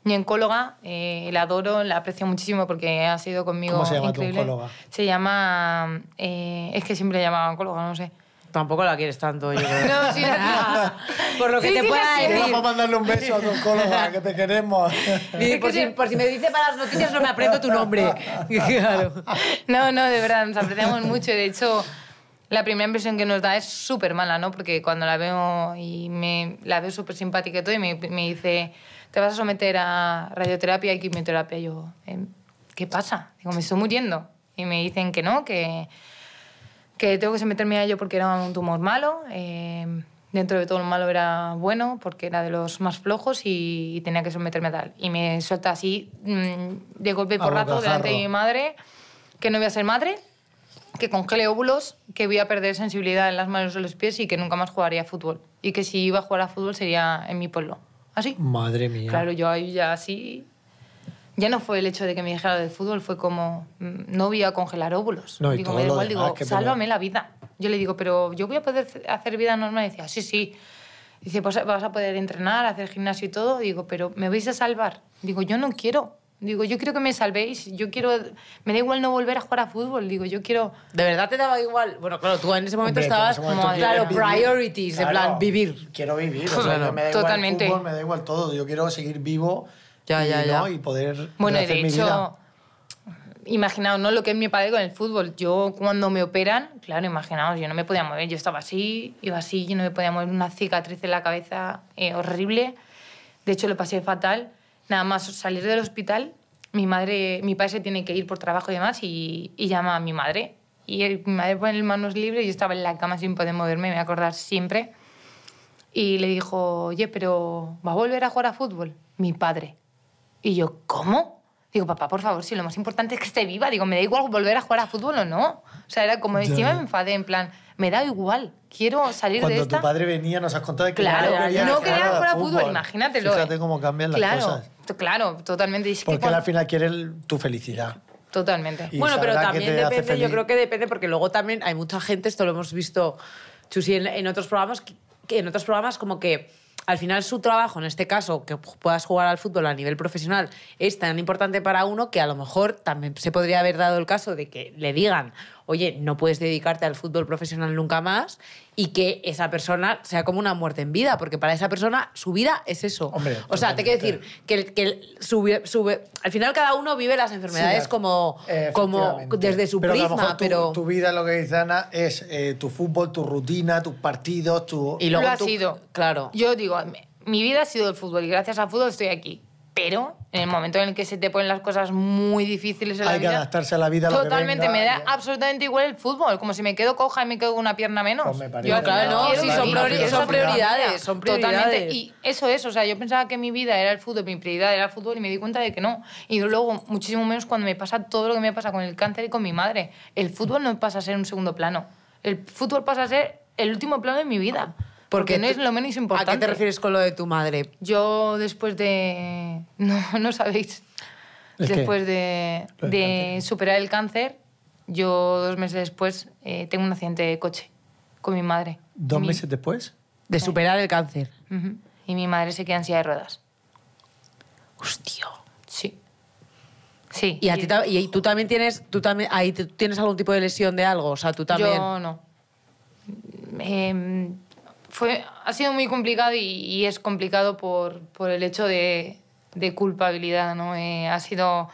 [SPEAKER 1] mi oncóloga, eh, la adoro, la aprecio muchísimo porque ha sido conmigo ¿Cómo se llama Tu oncóloga? Se llama. Eh, es que siempre llamaba oncóloga, no sé.
[SPEAKER 3] Tampoco la quieres tanto, yo creo. No,
[SPEAKER 1] sí, quiero.
[SPEAKER 2] Por lo que te sí, pueda decir. Vamos a mandarle un beso a tu oncóloga, que te queremos. Dice, por, si, por si me dice para las noticias no me aprendo tu nombre. Claro.
[SPEAKER 1] No, no, de verdad, nos apreciamos mucho. De hecho, la primera impresión que nos da es súper mala, ¿no? Porque cuando la veo y me, la veo súper simpática y todo, y me, me dice, ¿te vas a someter a radioterapia y quimioterapia? yo, eh, ¿qué pasa? Digo, me estoy muriendo. Y me dicen que no, que que tengo que someterme a ello porque era un tumor malo. Eh, dentro de todo lo malo era bueno porque era de los más flojos y, tenía que someterme a tal. Y me suelta así mm, de golpe por rato delante de mi madre que no voy a ser madre, que congele óvulos, que voy a perder sensibilidad en las manos o los pies y que nunca más jugaría a fútbol. Y que si iba a jugar a fútbol sería en mi pueblo.
[SPEAKER 2] ¿Así? Madre mía. Claro,
[SPEAKER 1] yo ahí ya así ya no fue el hecho de que me dijera de fútbol, fue como, mm, no voy a congelar óvulos. digo, me da igual, digo, sálvame la vida. Yo le digo, pero yo voy a poder hacer vida normal. Y decía, ah, sí, sí. Dice, pues vas a poder entrenar, hacer gimnasio y todo. Digo, pero ¿me vais a salvar? Digo, yo no quiero. Digo, yo quiero que me salvéis. Yo quiero. Me da igual no volver a jugar a fútbol. Digo, yo quiero. ¿De verdad te daba igual? Bueno,
[SPEAKER 3] claro, tú en ese momento estabas. como,
[SPEAKER 1] claro, priorities, de plan,
[SPEAKER 2] vivir. Quiero vivir. me da igual Totalmente. fútbol, me da igual todo. Yo quiero seguir vivo y, poder bueno, de hecho,
[SPEAKER 1] Imaginaos, ¿no? Lo que es mi padre con el fútbol. Yo cuando me operan, claro, imaginaos, yo no me podía mover, yo estaba así, iba así, yo no me podía mover, una cicatriz en la cabeza eh, horrible. De hecho, lo pasé fatal. Nada más salir del hospital, mi madre, mi padre se tiene que ir por trabajo y demás y, llama a mi madre. Y mi madre pone las manos libres, yo estaba en la cama sin poder moverme, me voy a acordar siempre. Y le dijo, oye, pero ¿va a volver a jugar a fútbol? Mi padre. Y yo, ¿cómo? Digo, papá, por favor, si lo más importante es que esté viva. Digo, me da igual volver a jugar a fútbol o no. O sea, era como, encima me enfadé, en plan, me da igual, quiero salir de esta... Cuando tu
[SPEAKER 2] padre venía, nos has contado que claro, no quería, no quería jugar a fútbol, imagínatelo. Fíjate ¿eh? cómo cambian las cosas.
[SPEAKER 1] Claro, totalmente. Porque al
[SPEAKER 2] final quiere tu felicidad.
[SPEAKER 1] Totalmente.
[SPEAKER 3] bueno, pero también depende, yo creo que depende, porque luego también hay mucha gente, esto lo hemos visto, Chusi, en, en otros programas, que en otros programas como que al final su trabajo, en este caso, que puedas jugar al fútbol a nivel profesional, es tan importante para uno que a lo mejor también se podría haber dado el caso de que le digan, oye, no puedes dedicarte al fútbol profesional nunca más y que esa persona sea como una muerte en vida, porque para esa persona su vida es eso. o sea, te quiero decir que, al final cada uno vive las enfermedades como,
[SPEAKER 1] desde su pero prisma, pero
[SPEAKER 2] tu vida lo que dice Ana es eh, tu fútbol, tu rutina, tus partidos, tu y luego lo ha sido. Claro. Yo
[SPEAKER 1] digo, mi vida ha sido el fútbol y gracias al fútbol estoy aquí pero en el momento en el que se te ponen las cosas muy difíciles en la Hay vida... que
[SPEAKER 2] adaptarse a la vida. Totalmente, me da
[SPEAKER 1] absolutamente igual el fútbol, como si me quedo coja y me quedo con una pierna menos. Pues yo,
[SPEAKER 2] claro, no, sí, son, prioridades, son prioridades. Totalmente,
[SPEAKER 1] y eso es, o sea, yo pensaba que mi vida era el fútbol, mi prioridad era el fútbol y me di cuenta de que no. Y luego, muchísimo menos cuando me pasa todo lo que me pasa con el cáncer y con mi madre. El fútbol no pasa a ser un segundo plano. El fútbol pasa a ser el último plano de mi vida. Porque, no es lo menos importante. ¿A qué te refieres con lo de tu madre? Yo después de... No, no sabéis. después de, de superar el cáncer, yo dos meses después eh, tengo un accidente de coche con mi madre.
[SPEAKER 2] ¿Dos meses después? ¿Eh? De
[SPEAKER 1] superar el cáncer. Y mi madre se queda en silla de ruedas. Hostia. Sí. Sí. ¿Y, a tú también tienes,
[SPEAKER 3] tú también, ahí, tienes algún tipo de lesión de algo? O sea, tú también... Yo
[SPEAKER 1] no. Eh, fue, ha sido muy complicado y, es complicado por, por el hecho de, de culpabilidad, ¿no? Eh, ha sido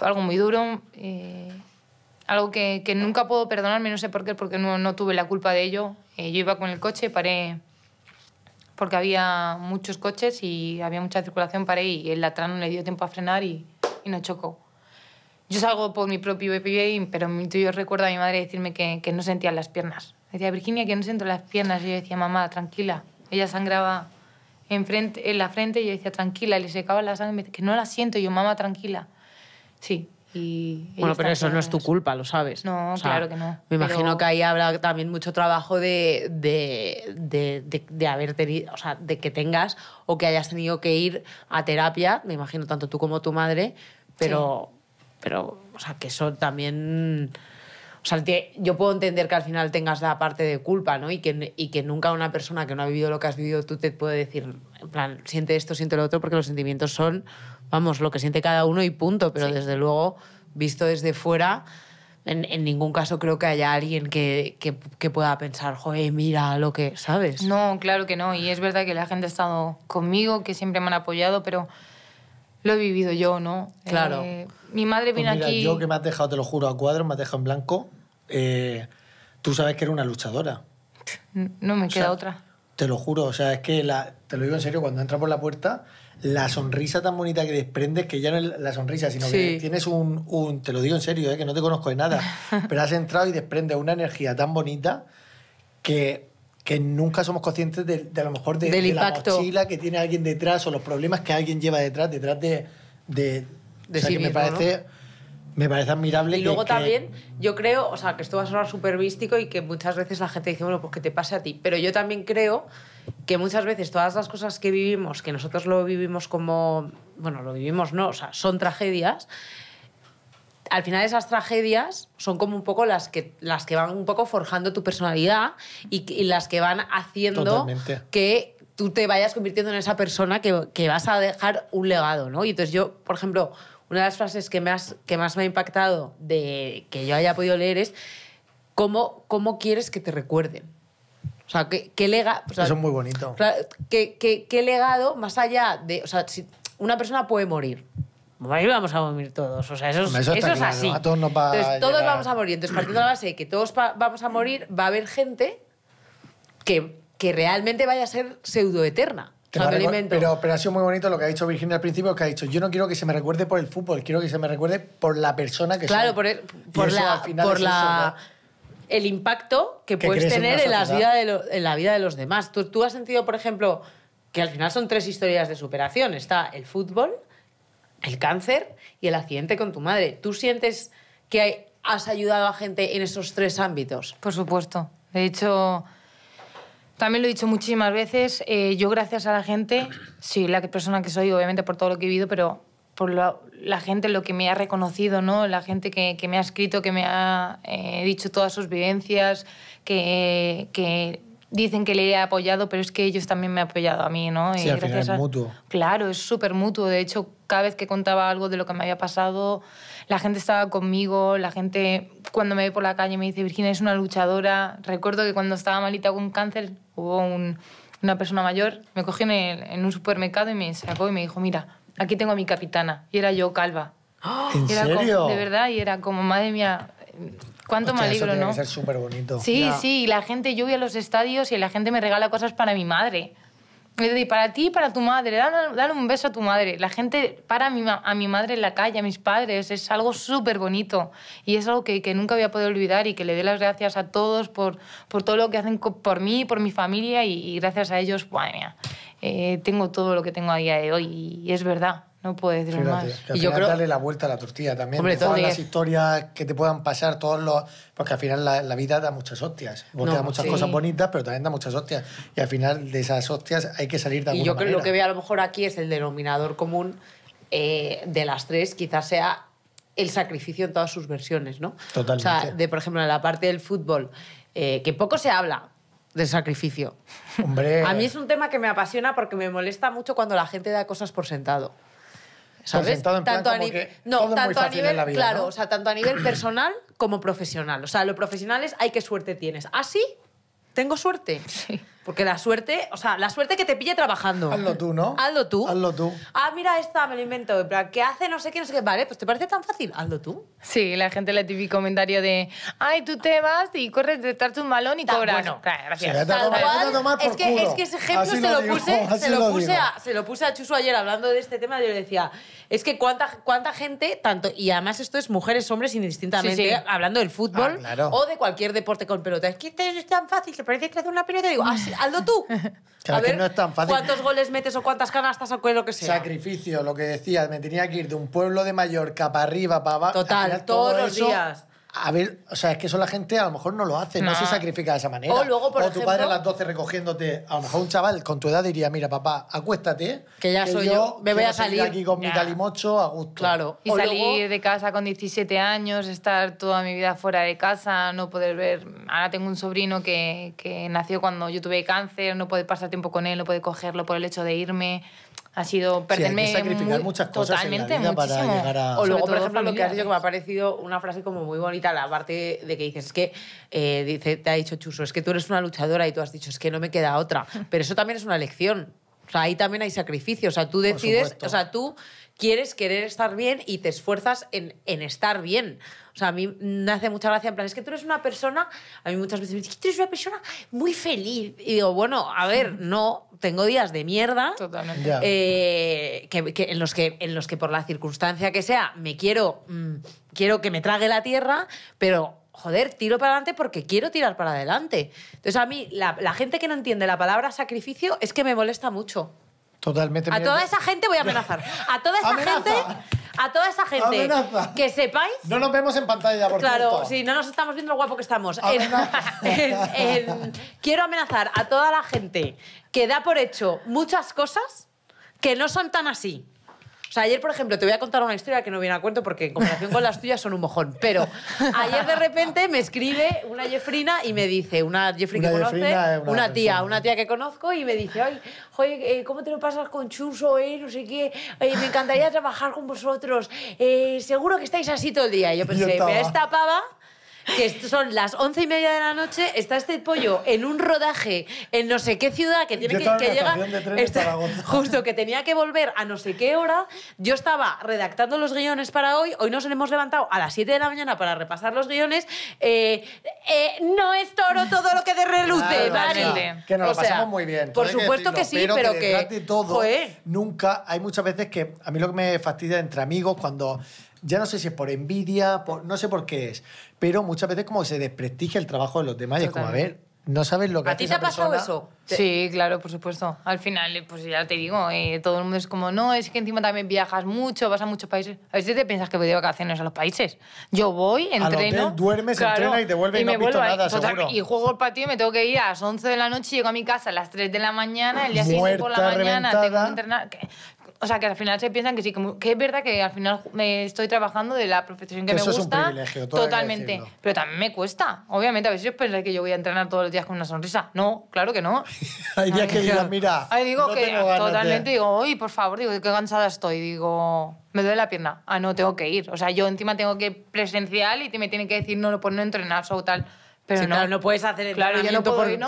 [SPEAKER 1] algo muy duro, eh, algo que, que, nunca puedo perdonarme, no sé por qué, porque no, no tuve la culpa de ello. Eh, yo iba con el coche, paré porque había muchos coches y había mucha circulación, paré y el latrano no le dio tiempo a frenar y, y no chocó. Yo salgo por mi propio pie, pero yo recuerdo a mi madre decirme que, que no sentía las piernas. Decía, Virginia, que no se entró las piernas. Y yo decía, mamá, tranquila. Ella sangraba en, en la frente y yo decía, tranquila. Y le secaba la sangre y me decía, que no la siento. Y yo, mamá, tranquila. Sí, bueno,
[SPEAKER 3] pero eso no es tu culpa, lo sabes. No, claro que no. Me imagino
[SPEAKER 1] que ahí habrá también mucho trabajo de,
[SPEAKER 3] de, de, haber tenido, o de que tengas o que hayas tenido que ir a terapia, me imagino tanto tú como tu madre, pero, pero o sea, que eso también o sea, yo puedo entender que al final tengas la parte de culpa, ¿no? Y que, y que nunca una persona que no ha vivido lo que has vivido tú te puede decir, en plan, siente esto, siente lo otro, porque los sentimientos son, vamos, lo que siente cada uno y punto. Pero desde luego, visto desde fuera, en, ningún caso creo que haya alguien que, que, que, pueda pensar, joder,
[SPEAKER 1] mira lo que, ¿sabes? No, claro que no. Y es verdad que la gente ha estado conmigo, que siempre me han apoyado, pero lo he vivido yo, ¿no? Claro. Eh, mi madre vino pues aquí. Yo que
[SPEAKER 2] me has dejado, te lo juro, a cuadros, me has dejado en blanco. Eh, tú sabes que era una luchadora.
[SPEAKER 1] No me queda otra.
[SPEAKER 2] Te lo juro, o sea, es que te lo digo en serio, cuando entras por la puerta, la sonrisa tan bonita que desprendes, que ya no es la sonrisa, sino que tienes un, te lo digo en serio, eh, que no te conozco de nada, pero has entrado y desprendes una energía tan bonita que que nunca somos conscientes de, a lo mejor de, la mochila que tiene alguien detrás o los problemas que alguien lleva detrás, detrás de... de, o sea, que me parece... Me parece admirable. Y luego también,
[SPEAKER 3] yo creo, o sea, que esto va a sonar súper místico y que muchas veces la gente dice, bueno, pues que te pase a ti. Pero yo también creo que muchas veces todas las cosas que vivimos, que nosotros lo vivimos como, bueno, lo vivimos no, o sea, son tragedias, al final esas tragedias son como un poco las que, las que van un poco forjando tu personalidad y, las que van haciendo que tú te vayas convirtiendo en esa persona que, vas a dejar un legado, ¿no? Y entonces yo, por ejemplo, una de las frases que más, que más me ha impactado de que yo haya podido leer es ¿cómo, cómo quieres que te recuerden? O sea, ¿qué, legado...? Eso es muy bonito. ¿qué, qué, qué legado, más allá de... O sea, si una persona puede morir, vamos a morir todos. O sea, eso, es, así. todos, vamos a morir. Entonces, partiendo de la base de que todos vamos a morir, va a haber gente que,
[SPEAKER 2] que realmente
[SPEAKER 3] vaya a ser pseudoeterna.
[SPEAKER 2] Pero, pero ha sido muy bonito lo que ha dicho Virginia al principio, que ha dicho, yo no quiero que se me recuerde por el fútbol, quiero que se me recuerde por la persona que claro, soy. por,
[SPEAKER 3] el, por por la el impacto que, puedes tener en, la vida de en, la vida de los demás. ¿Tú, tú has sentido, por ejemplo, que al final son tres historias de superación. Está el fútbol, el cáncer y el accidente con tu madre. ¿Tú sientes
[SPEAKER 1] que has ayudado a gente en esos tres ámbitos? Por supuesto. De hecho, también lo he dicho muchísimas veces, eh, yo gracias a la gente, sí, la persona que soy, obviamente por todo lo que he vivido, pero por la gente, lo que me ha reconocido, ¿no? la gente que, me ha escrito, que me ha eh, dicho todas sus vivencias, que, dicen que le he apoyado, pero es que ellos también me han apoyado a mí. ¿no? Sí, al es mutuo. Claro, es súper mutuo. De hecho, cada vez que contaba algo de lo que me había pasado, la gente estaba conmigo, la gente cuando me ve por la calle me dice, Virginia, es una luchadora. Recuerdo que cuando estaba malita con cáncer, hubo una persona mayor, me cogió en, un supermercado y me sacó y me dijo, mira, aquí tengo a mi capitana. Y era yo calva. ¿En serio? de verdad, y era como, madre mía, cuánto me alegro, ¿no? Que
[SPEAKER 2] ser Sí, sí,
[SPEAKER 1] y la gente, yo voy a los estadios y la gente me regala cosas para mi madre para ti y para tu madre, dale, un beso a tu madre. La gente para a mi, a mi madre en la calle, a mis padres, es algo súper bonito y es algo que, que, nunca voy a poder olvidar y que le dé las gracias a todos por, por todo lo que hacen por mí, por mi familia y, gracias a ellos, bueno, eh, tengo todo lo que tengo a día de hoy y es verdad. No puedes ser más. y yo creo... darle
[SPEAKER 2] la vuelta a la tortilla también. todas las historias que te puedan pasar, todos los... Porque al final la, vida da muchas hostias. Porque da muchas cosas bonitas, pero también da muchas hostias. Y al final de esas hostias hay que salir de Y yo creo que lo que veo
[SPEAKER 3] a lo mejor aquí es el denominador común eh, de las tres, quizás sea el sacrificio en todas sus versiones, ¿no? Totalmente. O sea, de, por ejemplo, en la parte del fútbol, eh, que poco se habla, del sacrificio. A mí es un tema que me apasiona porque me molesta mucho cuando la gente da cosas por sentado. ¿sabes? Pues tanto a no, tanto a nivel, claro, o sea, tanto a nivel personal como profesional. O sea, lo profesional es, hay qué suerte tienes. Así, sí? tengo suerte. Sí. Porque la suerte, o sea, la suerte que te pille trabajando. Hazlo tú, ¿no?
[SPEAKER 2] Hazlo tú. Hazlo tú.
[SPEAKER 1] Ah, mira esta, me lo invento. ¿qué hace? No sé qué, no sé qué. Vale, pues ¿te parece tan fácil? Hazlo tú. Sí, la gente le típico comentario de, ay, tú te vas y corres detrás de un malón y cobras. Bueno, gracias. es, que, ese ejemplo se lo, puse, se, a, Chusu ayer hablando
[SPEAKER 3] de este tema. Yo le decía, es que cuánta, cuánta gente, tanto, y además esto es mujeres, hombres indistintamente, hablando del fútbol ah, o de cualquier deporte con pelota. Es que este es tan fácil, te parece que hace una pelota. Y digo, ah, sí. Aldo, tú. no
[SPEAKER 2] es tan fácil. ¿Cuántos
[SPEAKER 3] goles metes o cuántas canastas o qué lo que sea?
[SPEAKER 2] Sacrificio, lo que decías, me tenía que ir de un pueblo de Mallorca para arriba, para abajo. Total, todos los días a ver, o sea, es que eso la gente a lo mejor no lo hace, no, se sacrifica de esa manera. O luego, por tu padre a las 12 recogiéndote, a lo mejor un chaval con tu edad diría, mira, papá, acuéstate, que ya soy yo, me voy a salir aquí con mi calimocho a gusto. Claro. Y salir
[SPEAKER 1] de casa con 17 años, estar toda mi vida fuera de casa, no poder ver... Ahora tengo un sobrino que, que nació cuando yo tuve cáncer, no puede pasar tiempo con él, no puede cogerlo por el hecho de irme ha sido perderme hay que sacrificar muchas cosas totalmente en la vida para llegar a
[SPEAKER 2] o luego por ejemplo lo que has dicho
[SPEAKER 3] que
[SPEAKER 1] me ha parecido una frase
[SPEAKER 3] como muy bonita la parte de que dices es que eh, dice te ha dicho Chuso es que tú eres una luchadora y tú has dicho es que no me queda otra pero eso también es una lección. o sea ahí también hay sacrificio o sea tú decides o sea tú quieres querer estar bien y te esfuerzas en, en, estar bien. O sea, a mí me hace mucha gracia, en plan, es que tú eres una persona, a mí muchas veces me dicen, tú eres una persona muy feliz. Y digo, bueno, a ver, no, tengo días de mierda. Totalmente. Eh, que, en, los que, en los que por la circunstancia que sea, me quiero, mm, quiero que me trague la tierra, pero joder, tiro para adelante porque quiero tirar para adelante. Entonces a mí la, la gente que no entiende la palabra sacrificio es que me molesta mucho.
[SPEAKER 2] A toda esa
[SPEAKER 3] gente voy a amenazar. A toda esa gente. A toda esa gente. Que sepáis. No nos vemos en pantalla, por Claro, si sí, no nos estamos viendo lo guapo que estamos. quiero amenazar a toda la gente que da por hecho muchas cosas que no son tan así. O sea, ayer, por ejemplo, te voy a contar una historia que no viene a cuento porque en comparación con las tuyas son un mojón. Pero ayer de repente me escribe una Jeffrina y me dice, una Jeffrina que conoce, una, tía, una tía que conozco y me dice, oye, eh, ¿cómo te lo pasas con Chuso, eh? No sé qué, eh, me encantaría trabajar con vosotros. Eh, seguro que estáis así todo el día. Y yo pensé, me esta que son las once y media de la noche, está este pollo en un rodaje en no sé qué ciudad que tiene que, llegar. justo que tenía que volver a no sé qué hora. Yo estaba redactando los guiones para hoy. Hoy nos hemos levantado a las 7 de la mañana para repasar los guiones. Eh, eh, no es toro todo lo que de reluce,
[SPEAKER 2] Que nos lo muy bien. Por supuesto que, sí, pero, que. todo, nunca. Hay muchas veces que a mí lo que me fastidia entre amigos cuando ya no sé si es por envidia, por, no sé por qué es, pero muchas veces como se desprestigia el trabajo de los demás y es como, a ver, no sabes lo que ¿A ti te ha pasado eso? Sí,
[SPEAKER 1] claro, por supuesto. Al final, pues ya te digo, eh, todo el mundo es como, no, es que encima también viajas mucho, vas a muchos países. A veces te piensas que voy de vacaciones a los países. Yo voy, entreno. No, duermes, entrenas y te vuelves y, no me nada, seguro. Y juego el patio y me tengo que ir a las 11 de la noche, llego a mi casa a las 3 de la mañana, el día siguiente por la mañana tengo que entrenar. O sea, que al final se piensan que sí, que es verdad que al final me estoy trabajando de la profesión que, me gusta. Es un privilegio, totalmente. Pero también me cuesta. Obviamente, a veces pensé que yo voy a entrenar todos los días con una sonrisa. No, claro que no.
[SPEAKER 2] Hay días que digas, mira. digo no que tengo ganas totalmente
[SPEAKER 1] digo, uy, por favor, digo, qué cansada estoy. Digo, me duele la pierna. Ah, no, tengo que ir. O sea, yo encima tengo que presencial y me tienen que decir, no, no, pues no entrenar o tal. Pero no. no puedes hacer el claro, yo no puedo por, ir.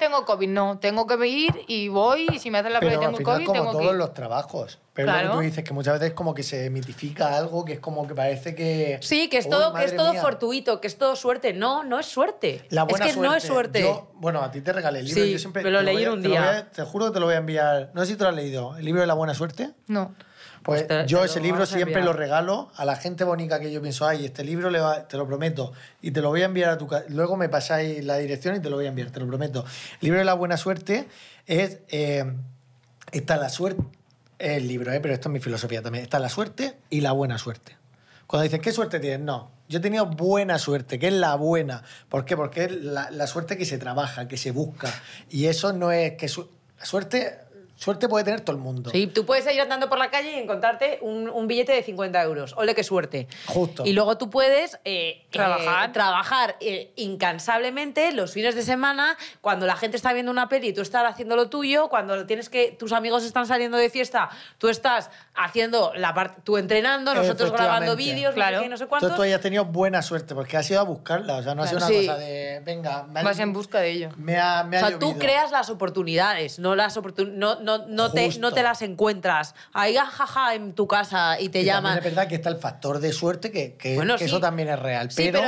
[SPEAKER 1] tengo COVID. No, tengo que ir y voy. Y si me hacen la prueba y tengo final, COVID, como tengo todos que
[SPEAKER 2] los trabajos. Pero tú dices, que muchas veces como que se mitifica algo, que es como que parece que... Sí, que es todo, que es todo
[SPEAKER 3] fortuito, que es todo suerte. No, no es suerte. La buena es que no es suerte. Yo,
[SPEAKER 2] bueno, a ti te regalé el libro. Sí, yo siempre me lo leí un día. Te, te juro que te lo voy a enviar. No sé si tú lo has leído. ¿El libro de la buena suerte? No. Pues, pues yo ese libro siempre lo regalo a la gente bonita que yo pienso, ay, este libro te lo prometo, y te lo voy a enviar a tu casa. Luego me pasáis la dirección y te lo voy a enviar, te lo prometo. El libro de la buena suerte es, eh, está la suerte, el libro, eh, pero esto es mi filosofía también, está la suerte y la buena suerte. Cuando dices, ¿qué suerte tienes? No, yo he tenido buena suerte, que es la buena. ¿Por qué? Porque es la, suerte que se trabaja, que se busca. Y eso no es que suerte Suerte puede tener todo el mundo.
[SPEAKER 3] Sí, tú puedes ir andando por la calle y encontrarte un, billete de 50 euros. Ole, qué suerte. Justo. Y luego tú puedes eh, eh, trabajar, trabajar eh, incansablemente los fines de semana, cuando la gente está viendo una peli y tú estás haciendo lo tuyo, cuando tienes que tus amigos están saliendo de fiesta, tú estás haciendo la parte, tú entrenando, nosotros grabando vídeos, claro. no sé cuánto. Entonces tú
[SPEAKER 2] has tenido buena suerte porque has ido a buscarla, o sea, no ha sido una cosa de, venga, me ha, vas en busca de ello. Me o sea, tú
[SPEAKER 3] creas las oportunidades, no las oportunidades no, te, las encuentras. Ahí, jaja, en tu casa y te y llaman. Es
[SPEAKER 2] verdad que está el factor de suerte, que, bueno, eso también es real. Pero,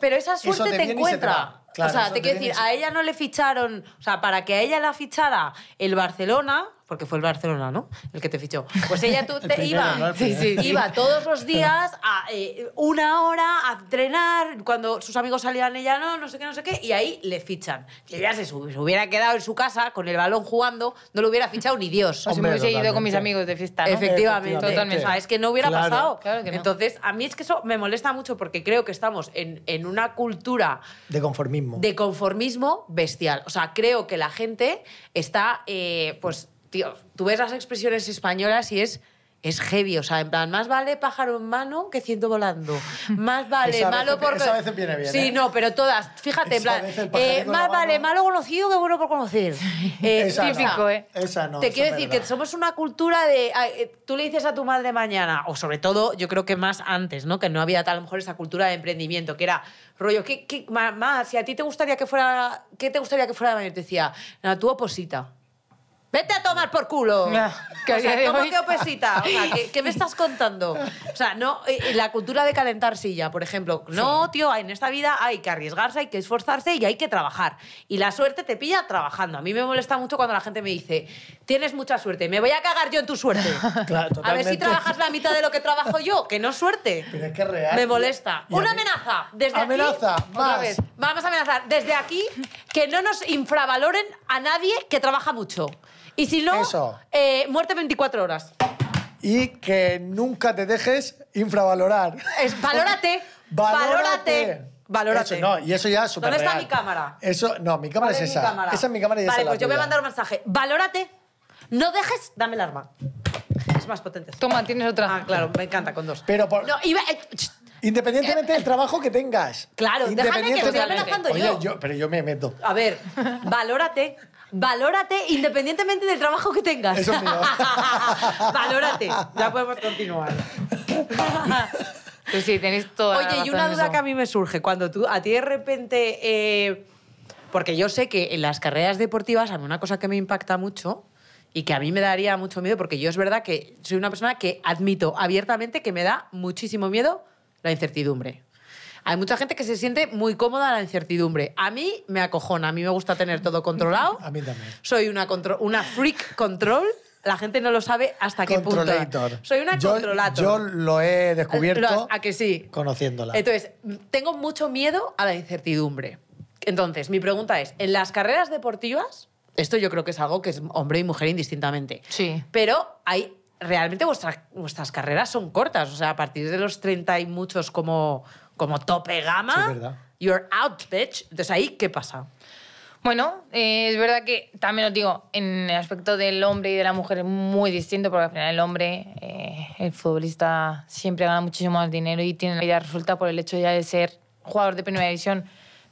[SPEAKER 3] pero esa, suerte te, encuentra. o sea, te quiero decir, a ella no le ficharon, o sea, para que a ella la fichara el Barcelona, porque fue el Barcelona, ¿no? El que te fichó. Pues ella tú te iba, iba todos los días a eh, una hora a entrenar, cuando sus amigos salían ella no, no sé qué, no sé qué, y ahí le fichan. Si ella se, hubiera quedado en su casa con el balón jugando, no lo hubiera fichado ni Dios. O si me hubiese ido con mis amigos de fiesta. Efectivamente, es que no hubiera pasado. Entonces, a mí es que eso me molesta mucho porque creo que estamos en, una cultura...
[SPEAKER 2] De conformismo. De
[SPEAKER 3] conformismo bestial. O sea, creo que la gente está, eh, pues Tío, tú ves las expresiones españolas y es es heavy, o sea, en plan, más vale pájaro en mano que ciento volando. Más vale malo por... Sí, ¿eh? no, pero todas, fíjate, en plan, eh, más vale malo conocido que bueno por conocer. Eh, típico, ¿eh?
[SPEAKER 2] Esa Te quiero decir que
[SPEAKER 3] somos una cultura de... Eh, tú le dices a tu madre mañana, o sobre todo, yo creo que más antes, ¿no? Que no había tal, a lo mejor esa cultura de emprendimiento, que era rollo, ¿qué, más? mamá, si a ti te gustaría que fuera... ¿Qué te gustaría que fuera de mañana? Te decía, la tu oposita. Vete a tomar por culo. ¿cómo que opesita? O sea, ¿qué, me estás contando? O sea, no, eh, eh, la cultura de calentar silla, por ejemplo. No, tío, en esta vida hay que arriesgarse, hay que esforzarse y hay que trabajar. Y la suerte te pilla trabajando. A mí me molesta mucho cuando la gente me dice, tienes mucha suerte, me voy a cagar yo en tu suerte. A ver si trabajas la mitad de lo que trabajo yo, que no es suerte. Pero es que es real. Me molesta. Una amenaza. Desde amenaza, aquí, vamos a amenazar. Desde aquí, que no nos infravaloren a nadie que trabaja mucho. Y si no, eh, muerte 24 horas.
[SPEAKER 2] Y que nunca te dejes infravalorar.
[SPEAKER 3] Es, valórate. valórate.
[SPEAKER 2] Valórate. no, y eso ya es súper ¿Dónde está mi cámara? Eso, no, mi cámara es, esa. Esa es mi cámara y vale, esa es pues yo voy a mandar
[SPEAKER 3] un mensaje. Valórate. No dejes, dame el arma. Es
[SPEAKER 2] más potente. Toma,
[SPEAKER 3] tienes otra. Ah,
[SPEAKER 2] claro, me encanta con dos. Pero por- No, iba... Eh, independientemente del trabajo
[SPEAKER 3] que tengas. Claro, déjame que estoy amenazando Oye, yo.
[SPEAKER 2] Pero yo me meto.
[SPEAKER 3] A ver, valórate valórate independientemente del trabajo que tengas. Eso es valórate. Ya podemos continuar. Pues sí, tenéis toda Oye, y una duda que a mí me surge. Cuando tú, a ti de repente... Eh, porque yo sé que en las carreras deportivas, hay una cosa que me impacta mucho y que a mí me daría mucho miedo, porque yo es verdad que soy una persona que admito abiertamente que me da muchísimo miedo la incertidumbre. Hay mucha gente que se siente muy cómoda a la incertidumbre. A mí me acojona, a mí me gusta tener todo controlado. a mí también. Soy una, una freak control. La gente no lo sabe hasta qué punto. Soy una controlator. Yo
[SPEAKER 2] lo he eh, descubierto. A que sí. Conociéndola.
[SPEAKER 3] Entonces, tengo mucho miedo a la incertidumbre. Entonces, mi pregunta es, en las carreras deportivas, esto yo creo que es algo que es hombre y mujer indistintamente. Sí. Pero hay realmente vuestras, vuestras carreras son cortas, o sea, a partir de los 30 y muchos como como tope gama. Your
[SPEAKER 1] out, bitch. Entonces ahí, ¿qué pasa? Bueno, eh, es verdad que también os digo, en el aspecto del hombre y de la mujer es muy distinto, porque al final el hombre, eh, el futbolista, siempre gana muchísimo más dinero y tiene la vida resulta por el hecho ya de ser jugador de primera división.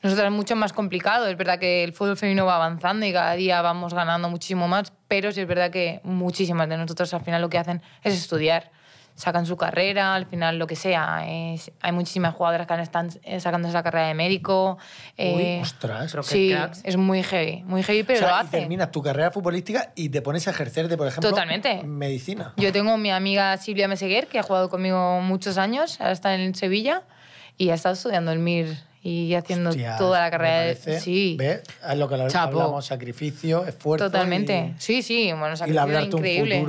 [SPEAKER 1] Nosotros es mucho más complicado. Es verdad que el fútbol femenino va avanzando y cada día vamos ganando muchísimo más, pero sí es verdad que muchísimas de nosotros al final lo que hacen es estudiar sacan su carrera, al final lo que sea. Es, hay muchísimas jugadoras que están eh, sacando esa carrera de médico. Eh, Uy, ostras, sí, es muy heavy, muy heavy,
[SPEAKER 2] pero o hace. terminas tu carrera futbolística y te pones a ejercer de, por ejemplo, Totalmente. medicina.
[SPEAKER 1] Yo tengo a mi amiga Silvia Meseguer, que ha jugado conmigo muchos años, ahora está en Sevilla y ha estado estudiando el MIR y haciendo toda la carrera. de... sí. ¿Ves?
[SPEAKER 2] Es lo que sacrificio, esfuerzo. Totalmente.
[SPEAKER 1] sí, sí, bueno, sacrificio y increíble.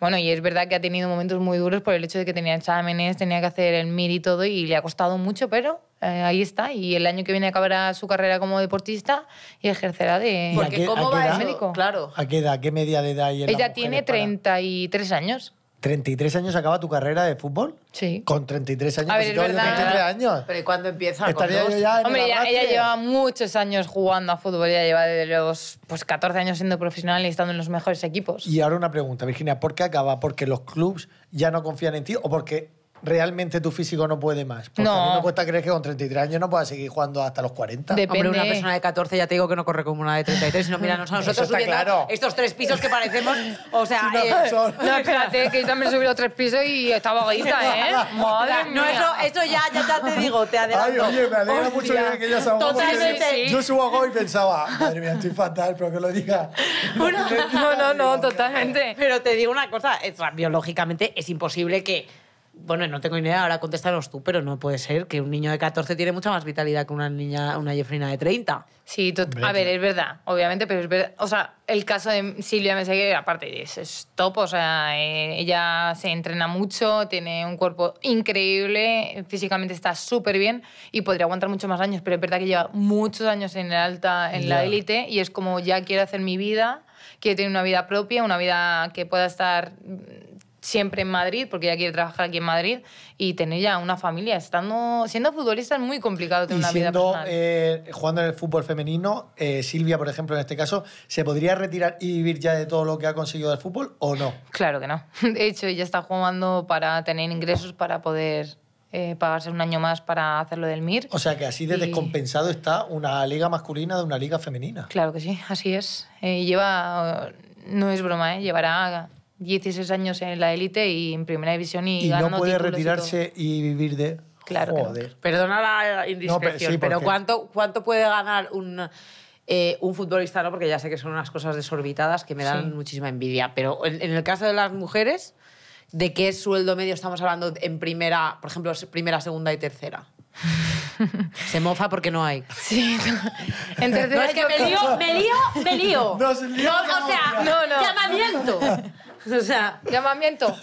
[SPEAKER 1] Bueno, y es verdad que ha tenido momentos muy duros por el hecho de que tenía exámenes, tenía que hacer el MIR y todo, y le ha costado mucho, pero eh, ahí está. Y el año que viene acabará su carrera como deportista y ejercerá de... ¿cómo va el médico? Claro. ¿A
[SPEAKER 2] qué edad? ¿Qué media de edad? Ella tiene
[SPEAKER 1] 33 años.
[SPEAKER 2] ¿33 años acaba tu carrera de fútbol? Sí. Con 33 años. A ver, pues, verdad. años.
[SPEAKER 1] Pero ¿cuándo empieza? a Hombre, ella, lleva muchos años jugando a fútbol. Ella lleva de los pues, 14 años siendo profesional y estando en los mejores equipos. Y ahora
[SPEAKER 2] una pregunta, Virginia. ¿Por qué acaba? ¿Porque los clubes ya no confían en ti o porque realmente tu físico no puede más. Porque no. a mí me cuesta creer que con 33 años no pueda seguir jugando hasta los 40. Depende. Hombre, una persona de 14
[SPEAKER 3] ya te digo que no corre como una
[SPEAKER 2] de 33, sino mira, nosotros subiendo claro. estos tres pisos que parecemos,
[SPEAKER 3] o sea... Eh, no, espérate, que yo también he subido
[SPEAKER 1] tres pisos y estaba bajita, ¿eh? Madre no, eso, ya, ya te digo, te adelanto. Ay, oye, me alegra mucho que ya salga. Totalmente. Yo
[SPEAKER 2] subo a y pensaba, madre mía, estoy fatal, pero que lo diga.
[SPEAKER 3] no, no, no, totalmente. Pero te digo una cosa, biológicamente es imposible que bueno, no tengo idea, ahora contéstanos tú, pero no puede ser que un niño de 14 tiene mucha más vitalidad que una niña, una jefrina de 30. Sí, a ver, es
[SPEAKER 1] verdad, obviamente, pero es verdad. O sea, el caso de Silvia Meseguer, aparte, es, es top, o sea, eh, ella se entrena mucho, tiene un cuerpo increíble, físicamente está súper bien y podría aguantar muchos más años, pero es verdad que lleva muchos años en el alta, en la élite, y es como ya quiero hacer mi vida, quiero tener una vida propia, una vida que pueda estar siempre en Madrid, porque ella quiere trabajar aquí en Madrid, y tener ya una familia. Estando, siendo futbolista es muy
[SPEAKER 2] complicado tener una vida personal. Eh, jugando en el fútbol femenino, eh, Silvia, por ejemplo, en este caso, ¿se podría retirar y vivir ya de todo lo que ha conseguido del fútbol o no?
[SPEAKER 1] Claro que no. De hecho, ella está jugando para tener ingresos para poder eh, pagarse un año más para hacerlo del
[SPEAKER 2] MIR. O sea que así de descompensado está una liga masculina de una liga femenina. Claro que sí, así es.
[SPEAKER 1] lleva, no es broma, ¿eh? llevará 16 años en la élite y en primera división y, y no puede retirarse
[SPEAKER 2] y, vivir de... Claro. Joder.
[SPEAKER 1] Perdona
[SPEAKER 3] la indiscreción, pero, ¿cuánto, ¿cuánto puede ganar eh, un... futbolista no, porque ya sé que son unas cosas desorbitadas que me dan muchísima envidia. Pero en, el caso de las mujeres, ¿de qué sueldo medio estamos hablando en primera, por ejemplo, primera, segunda y tercera? Se mofa porque no hay. Sí. es que me lío, me lío, me lío. No, o sea, no, no. llamamiento.
[SPEAKER 1] O sea... Llamamiento.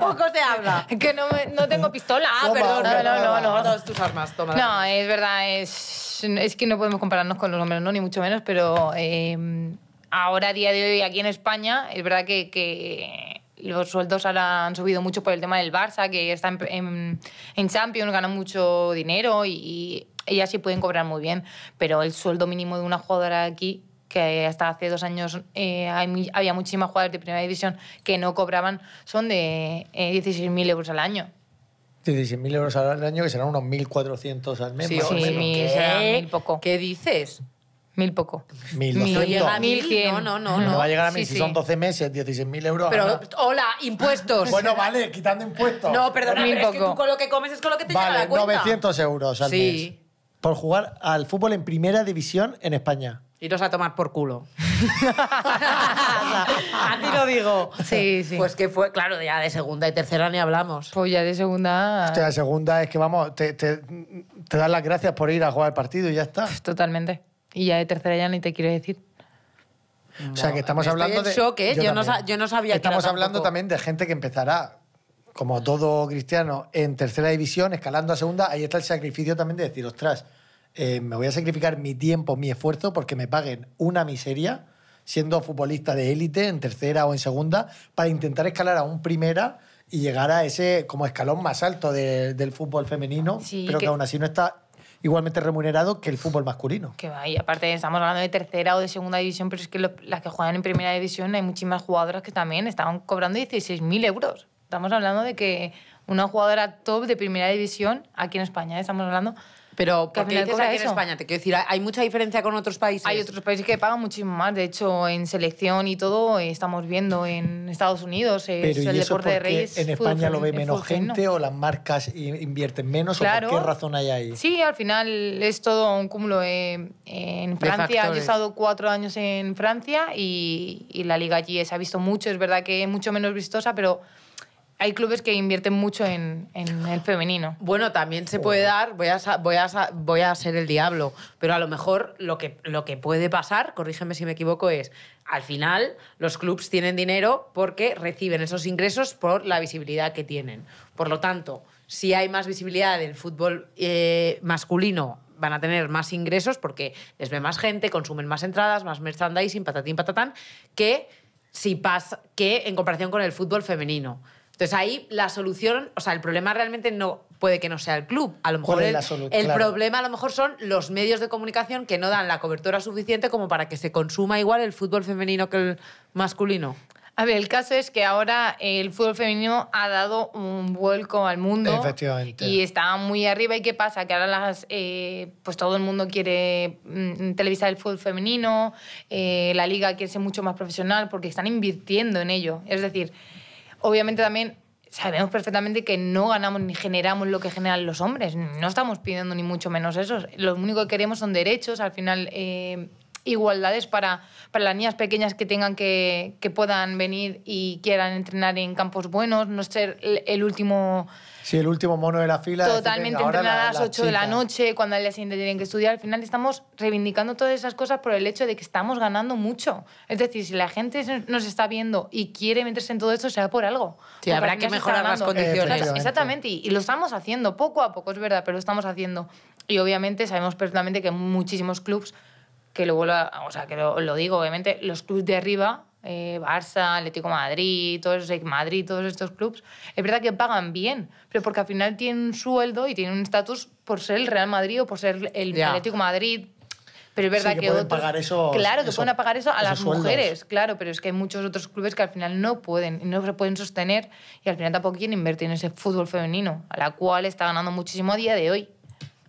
[SPEAKER 1] Poco te habla. Que no, no tengo pistola. Ah, perdón. No, no, no, no. Todas
[SPEAKER 3] tus armas, toma. No,
[SPEAKER 1] es verdad, es, es que no podemos compararnos con los hombres, no, ni mucho menos, pero em, ahora, a día de hoy, aquí en España, es verdad que, los sueldos han subido mucho por el tema del Barça, que está en, en, Champions, ganan mucho dinero y, y ellas sí pueden cobrar muy bien, pero el sueldo mínimo de una jugadora aquí que hasta hace dos años eh, había muchísimos jugadores de primera división que no cobraban, son de 16.000 eh, euros al año.
[SPEAKER 2] 16.000 euros al año, que serán unos 1.400 al mes. Sí, sí mil
[SPEAKER 1] poco. ¿Qué dices? Mil
[SPEAKER 2] poco. Mil, no llega a mil,
[SPEAKER 3] no, no, no, no. va a llegar a mil. si son
[SPEAKER 2] 12 meses, 16.000 euros. Pero,
[SPEAKER 3] hola, impuestos. bueno, vale,
[SPEAKER 2] quitando impuestos. No, perdón, es que tú con
[SPEAKER 3] lo que comes es con lo que te vale, llega la cuenta. 900
[SPEAKER 2] euros al mes. Por jugar al fútbol en primera división en España. Iros a tomar por culo.
[SPEAKER 3] a ti lo digo. Sí, sí. Pues que fue,
[SPEAKER 1] claro, ya de segunda y tercera ni hablamos. Pues ya de segunda. la
[SPEAKER 2] segunda es que vamos, te, das las gracias por ir a jugar el partido y ya está. Totalmente.
[SPEAKER 1] Y ya de tercera ya ni te quiero decir.
[SPEAKER 2] O sea, que estamos hablando de. Shock, ¿eh? yo, no sabía Estamos hablando también de gente que empezará, como todo cristiano, en tercera división, escalando a segunda. Ahí está el sacrificio también de decir, ostras, eh, me voy a sacrificar mi tiempo, mi esfuerzo, porque me paguen una miseria siendo futbolista de élite en tercera o en segunda para intentar escalar a un primera y llegar a ese como escalón más alto del fútbol femenino, pero que... aún así no está igualmente remunerado que el fútbol masculino.
[SPEAKER 1] Que va, y aparte estamos hablando de tercera o de segunda división, pero es que las que juegan en primera división hay muchísimas jugadoras que también estaban cobrando 16.000 euros. Estamos hablando de que una jugadora top de primera división aquí en España, estamos hablando, pero ¿por qué dices aquí en España? Te quiero decir, ¿hay mucha diferencia con otros países? Hay otros países que pagan muchísimo más. De hecho, en selección y todo eh, estamos viendo en Estados Unidos eh, Pero, el deporte de reyes. ¿En España lo ve menos gente
[SPEAKER 2] o las marcas invierten menos? ¿O por qué razón hay ahí?
[SPEAKER 1] Sí, al final es todo un cúmulo. en Francia, yo he estado cuatro años en Francia y, y la liga allí se ha visto mucho. Es verdad que es mucho menos vistosa, pero hay clubes que invierten mucho en, el femenino. Bueno, también se puede dar,
[SPEAKER 3] voy a, voy, a, voy a ser el diablo, pero a lo mejor lo que, lo que puede pasar, corrígeme si me equivoco, es al final los clubes tienen dinero porque reciben esos ingresos por la visibilidad que tienen. Por lo tanto, si hay más visibilidad del fútbol eh, masculino van a tener más ingresos porque les ve más gente, consumen más entradas, más merchandising, patatín, patatán, que, si pasa, que en comparación con el fútbol femenino. Entonces ahí la solución, o sea, el problema realmente no puede que no sea el club. A lo mejor el, problema a lo mejor son los medios de comunicación que no dan la cobertura suficiente como para que se consuma igual el fútbol femenino que el masculino.
[SPEAKER 1] A ver, el caso es que ahora el fútbol femenino ha dado un vuelco al mundo. Y está muy arriba. ¿Y qué pasa? Que ahora las, eh, pues todo el mundo quiere mm, televisar el fútbol femenino, eh, la liga quiere ser mucho más profesional porque están invirtiendo en ello. Es decir, obviamente también sabemos perfectamente que no ganamos ni generamos lo que generan los hombres. No estamos pidiendo ni mucho menos eso. Lo único que queremos son derechos, al final eh, igualdades para, para las niñas pequeñas que tengan que, que puedan venir y quieran entrenar en campos buenos, no ser el último
[SPEAKER 2] Sí, el último mono de la fila. Totalmente entrenada a las 8 de la
[SPEAKER 1] noche, cuando al día siguiente tienen que estudiar. Al final estamos reivindicando todas esas cosas por el hecho de que estamos ganando mucho. Es decir, si la gente nos está viendo y quiere meterse en todo esto, será por algo. habrá que mejorar las condiciones. Exactamente, y, lo estamos haciendo poco a poco, es verdad, pero lo estamos haciendo. Y obviamente sabemos perfectamente que muchísimos clubs, que lo o sea, que lo digo, obviamente, los clubs de arriba eh, Barça, Atlético Madrid, todos, Madrid, todos estos clubes, es verdad que pagan bien, pero porque al final tienen un sueldo y tienen un estatus por ser el Real Madrid o por ser el Atlético Madrid.
[SPEAKER 2] Pero es verdad que, otros, pagar claro, que pueden
[SPEAKER 1] pagar eso a las mujeres, claro, pero es que hay muchos otros clubes que al final no pueden, no se pueden sostener y al final tampoco quieren invertir en ese fútbol femenino, a la cual está ganando muchísimo a día de hoy.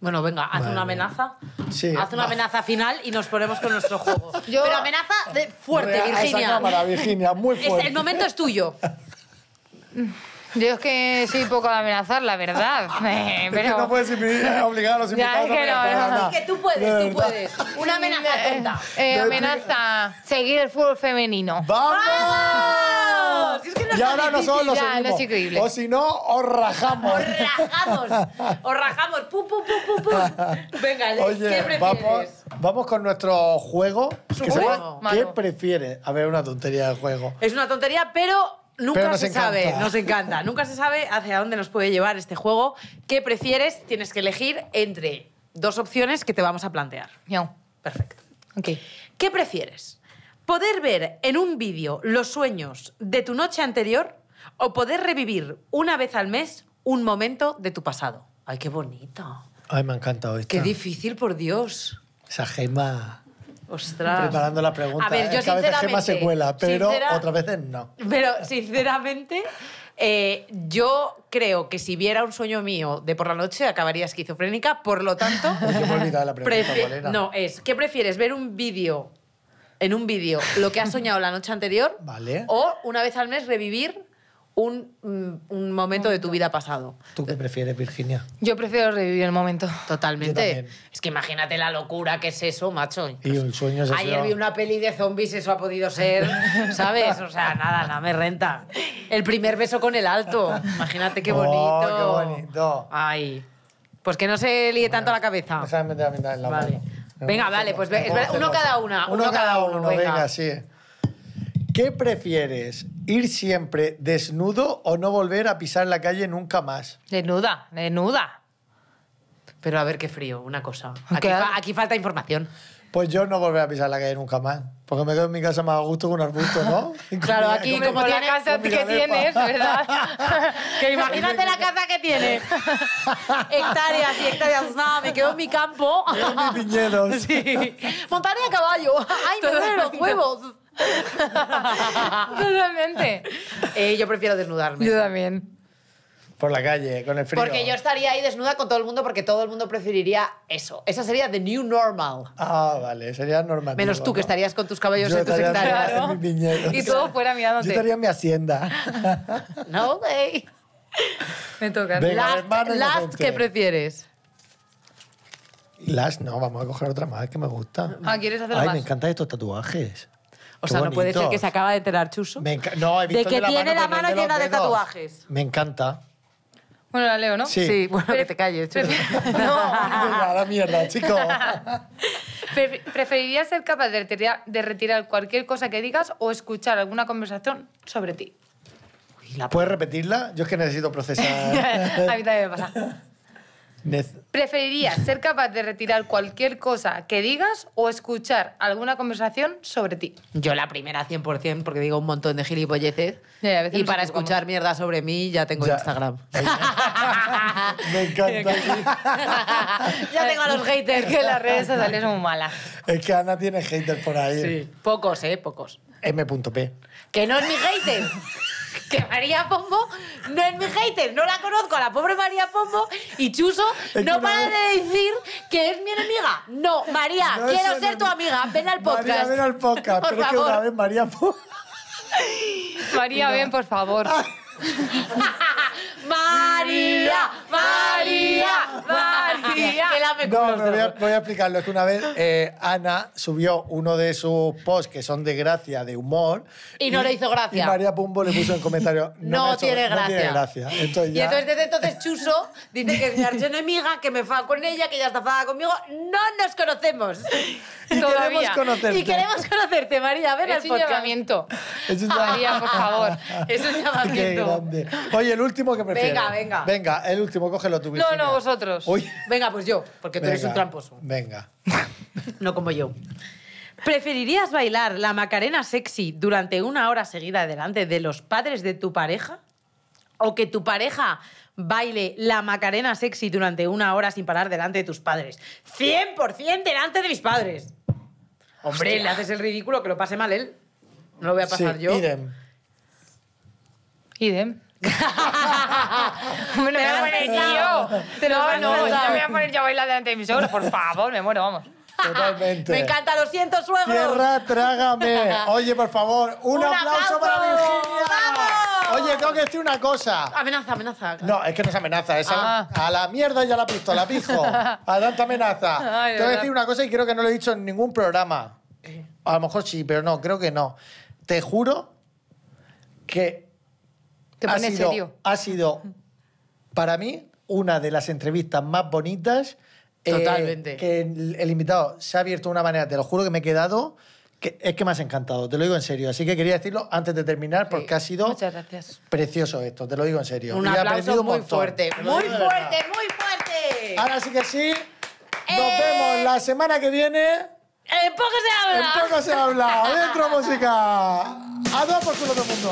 [SPEAKER 1] Bueno, venga, haz una amenaza.
[SPEAKER 3] Sí. Haz una amenaza
[SPEAKER 1] final y nos ponemos con nuestro juego.
[SPEAKER 3] Pero
[SPEAKER 2] amenaza
[SPEAKER 1] fuerte, Virginia. muy fuerte. el momento es tuyo. Yo es que soy poco de amenazar, la verdad. no puedes obligar a los invitados es que no, Que tú puedes, tú puedes. Una amenaza eh, tonta. Eh, amenaza seguir el fútbol femenino. ¡Vamos! y ahora los ya, O si
[SPEAKER 2] no, os rajamos. Os
[SPEAKER 1] rajamos.
[SPEAKER 3] Venga, ¿qué prefieres?
[SPEAKER 2] Vamos, con nuestro juego. ¿Qué prefieres? A ver, una tontería de juego.
[SPEAKER 3] Es una tontería, pero Nunca se sabe, nos encanta. Nunca se sabe hacia dónde nos puede llevar este juego. ¿Qué prefieres? Tienes que elegir entre dos opciones que te vamos a plantear.
[SPEAKER 1] Perfecto. ¿Qué
[SPEAKER 3] prefieres? Poder ver en un vídeo los sueños de tu noche anterior o poder revivir una vez al mes un momento de tu pasado. Ay, qué bonito.
[SPEAKER 2] Ay, me ha encantado esto. Qué difícil, por Dios. Esa gema. Ostras. Preparando la pregunta. A ver, ¿eh? yo veces gema se cuela, pero otras veces no.
[SPEAKER 3] Pero sinceramente, eh, yo creo que si viera un sueño mío de por la noche acabaría esquizofrénica, por lo tanto.
[SPEAKER 2] yo me he olvidado la pregunta,
[SPEAKER 3] No, es ¿qué prefieres ver un vídeo en un vídeo lo que has soñado la noche anterior vale. o una vez al mes revivir un, mm, un, momento de tu vida pasado.
[SPEAKER 2] ¿Tú qué prefieres, Virginia?
[SPEAKER 3] Yo prefiero revivir el momento. Totalmente. Es que imagínate la locura que es eso, macho.
[SPEAKER 2] Y el sueño es Ayer vi
[SPEAKER 3] una peli de zombies, eso ha podido ser, ¿sabes? O sea, nada, nada me renta. El primer beso con el alto. Imagínate qué oh, bonito. qué bonito. Ay. Pues que no se líe tanto la cabeza. la en la vale. Venga, vale, pues uno cada una. Uno, cada uno, venga.
[SPEAKER 2] sí. ¿Qué prefieres? ¿Ir siempre desnudo o no volver a pisar la calle nunca más?
[SPEAKER 1] Desnuda, desnuda.
[SPEAKER 2] Pero a ver qué frío, una cosa. aquí falta información. Pues yo no volveré a pisar la calle nunca más. Porque me quedo en mi casa más a gusto que un arbusto, ¿no?
[SPEAKER 3] claro, aquí como la casa que tienes, ¿verdad? que imagínate la casa que tienes. hectáreas y hectáreas. Nada, no, me quedo en mi campo. en mi viñedos. Sí. Montaré a caballo. Ay, me duelen los huevos. Totalmente. Eh, yo prefiero desnudarme.
[SPEAKER 2] Yo también por la calle, con el frío. Porque yo
[SPEAKER 3] estaría ahí desnuda con todo el mundo porque todo el mundo preferiría eso. Esa sería the new normal.
[SPEAKER 2] Ah, vale, sería normal. Menos tú, que
[SPEAKER 3] estarías con tus caballos en tus hectáreas. Y todo fuera mirándote. Yo estaría
[SPEAKER 2] en mi hacienda.
[SPEAKER 3] no way. Me toca. last, last ¿qué prefieres?
[SPEAKER 2] Last, no, vamos a coger otra más que me gusta. Ah, ¿quieres hacer Ay, me encantan estos tatuajes. O sea, no puede ser que se
[SPEAKER 3] acaba de enterar Chuso. no, he visto de que tiene la mano llena de
[SPEAKER 1] tatuajes.
[SPEAKER 2] Me encanta.
[SPEAKER 1] Bueno, la leo, ¿no? Sí, bueno,
[SPEAKER 2] que te calles. no, la mierda, chico.
[SPEAKER 1] ¿Preferirías ser capaz de retirar, cualquier cosa que digas o escuchar alguna conversación sobre ti?
[SPEAKER 2] ¿Puedes repetirla? Yo es que necesito procesar.
[SPEAKER 1] A mí también me pasa. ¿Preferirías ser capaz de retirar cualquier cosa que digas o escuchar alguna conversación sobre ti?
[SPEAKER 3] Yo la primera 100% porque digo un montón de gilipolleces
[SPEAKER 1] y para escuchar
[SPEAKER 3] mierda sobre mí ya tengo Instagram.
[SPEAKER 1] Me encanta. ya tengo a los haters que las redes sociales son malas.
[SPEAKER 2] Es que Ana tiene haters por ahí. Sí,
[SPEAKER 3] pocos, ¿eh? Pocos.
[SPEAKER 2] M.P.
[SPEAKER 3] Que no es mi hater que María Pombo no es mi hater, no la conozco a la pobre María Pombo y Chuso no para de decir que es mi enemiga. No, María, quiero ser tu amiga, ven al podcast. María, ven al podcast, por pero que una vez
[SPEAKER 2] María Pombo... María, ven, por favor.
[SPEAKER 3] María, María, María. No, no
[SPEAKER 2] voy a, explicarlo. Es que una vez eh, Ana subió uno de sus posts que son de gracia, de humor. Y no le hizo gracia. Y María Pumbo le puso en comentario. No, tiene gracia". No tiene gracia. Entonces Y entonces,
[SPEAKER 3] desde entonces Chuso dice que es mi archienemiga, que me fa con ella, que ella está fada conmigo. No nos conocemos.
[SPEAKER 1] queremos
[SPEAKER 2] Todavía. conocerte. Y queremos
[SPEAKER 1] conocerte, María. a ver Es un podcast. llamamiento.
[SPEAKER 2] Es María, por favor.
[SPEAKER 1] Es un Qué grande.
[SPEAKER 2] Oye, el último que Venga, venga. Venga, el último, cógelo tú, No, no,
[SPEAKER 1] vosotros. Venga,
[SPEAKER 3] pues yo, porque tú eres un tramposo.
[SPEAKER 2] Venga. No como yo.
[SPEAKER 3] ¿Preferirías bailar la Macarena sexy durante una hora seguida delante de los padres de tu pareja? ¿O que tu pareja baile la Macarena sexy durante una hora sin parar delante de tus padres? 100% delante de mis padres. Hombre, le haces el ridículo que lo pase mal él. No lo voy a pasar yo.
[SPEAKER 1] Idem. Idem me lo voy a poner yo. Te lo no, yo me voy a poner yo a bailar delante de mis suegros, por favor, me muero, vamos.
[SPEAKER 2] Totalmente. Me encanta,
[SPEAKER 3] lo siento, suegro. Tierra,
[SPEAKER 2] trágame. Oye, por favor, un, aplauso, para Virginia. ¡Vamos! Oye, tengo que decir una cosa. Amenaza, amenaza. No, es que no es amenaza, es ah. a, la mierda y a la pistola, pijo. A tanta amenaza. tengo que decir una cosa y creo que no lo he dicho en ningún programa. A lo mejor sí, pero no, creo que no. Te juro que
[SPEAKER 3] te ha sido, serio.
[SPEAKER 2] Ha sido, para mí, una de las entrevistas más bonitas. Eh, Totalmente. que el, invitado se ha abierto de una manera, te lo juro que me he quedado. Que, es que me has encantado, te lo digo en serio. Así que quería decirlo antes de terminar porque ha sido precioso esto, te lo digo en serio. Un aplauso muy fuerte, muy fuerte, muy fuerte. Ahora sí que sí.
[SPEAKER 3] Nos eh. vemos la
[SPEAKER 2] semana que viene. En poco se habla. En poco se habla. Dentro música. A dos por todo el mundo.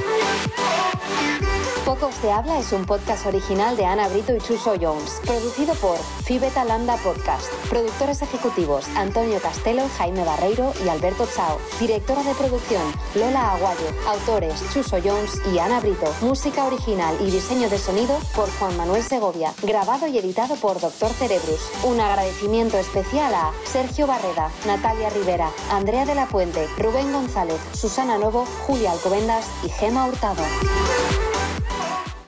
[SPEAKER 2] Pocos se habla es un podcast original
[SPEAKER 3] de Ana Brito y Chuso Jones, producido por Fibeta Landa Podcast. Productores ejecutivos Antonio Castelo, Jaime Barreiro y Alberto Chao. Directora de producción Lola Aguayo. Autores Chuso Jones y Ana Brito. Música original y diseño de sonido por Juan Manuel Segovia. Grabado y editado por Doctor Cerebrus. Un agradecimiento especial a Sergio Barreda, Natalia Rivera, Andrea de la Puente, Rubén González, Susana Novo, Julia Alcobendas y Gema Hurtado. Oh.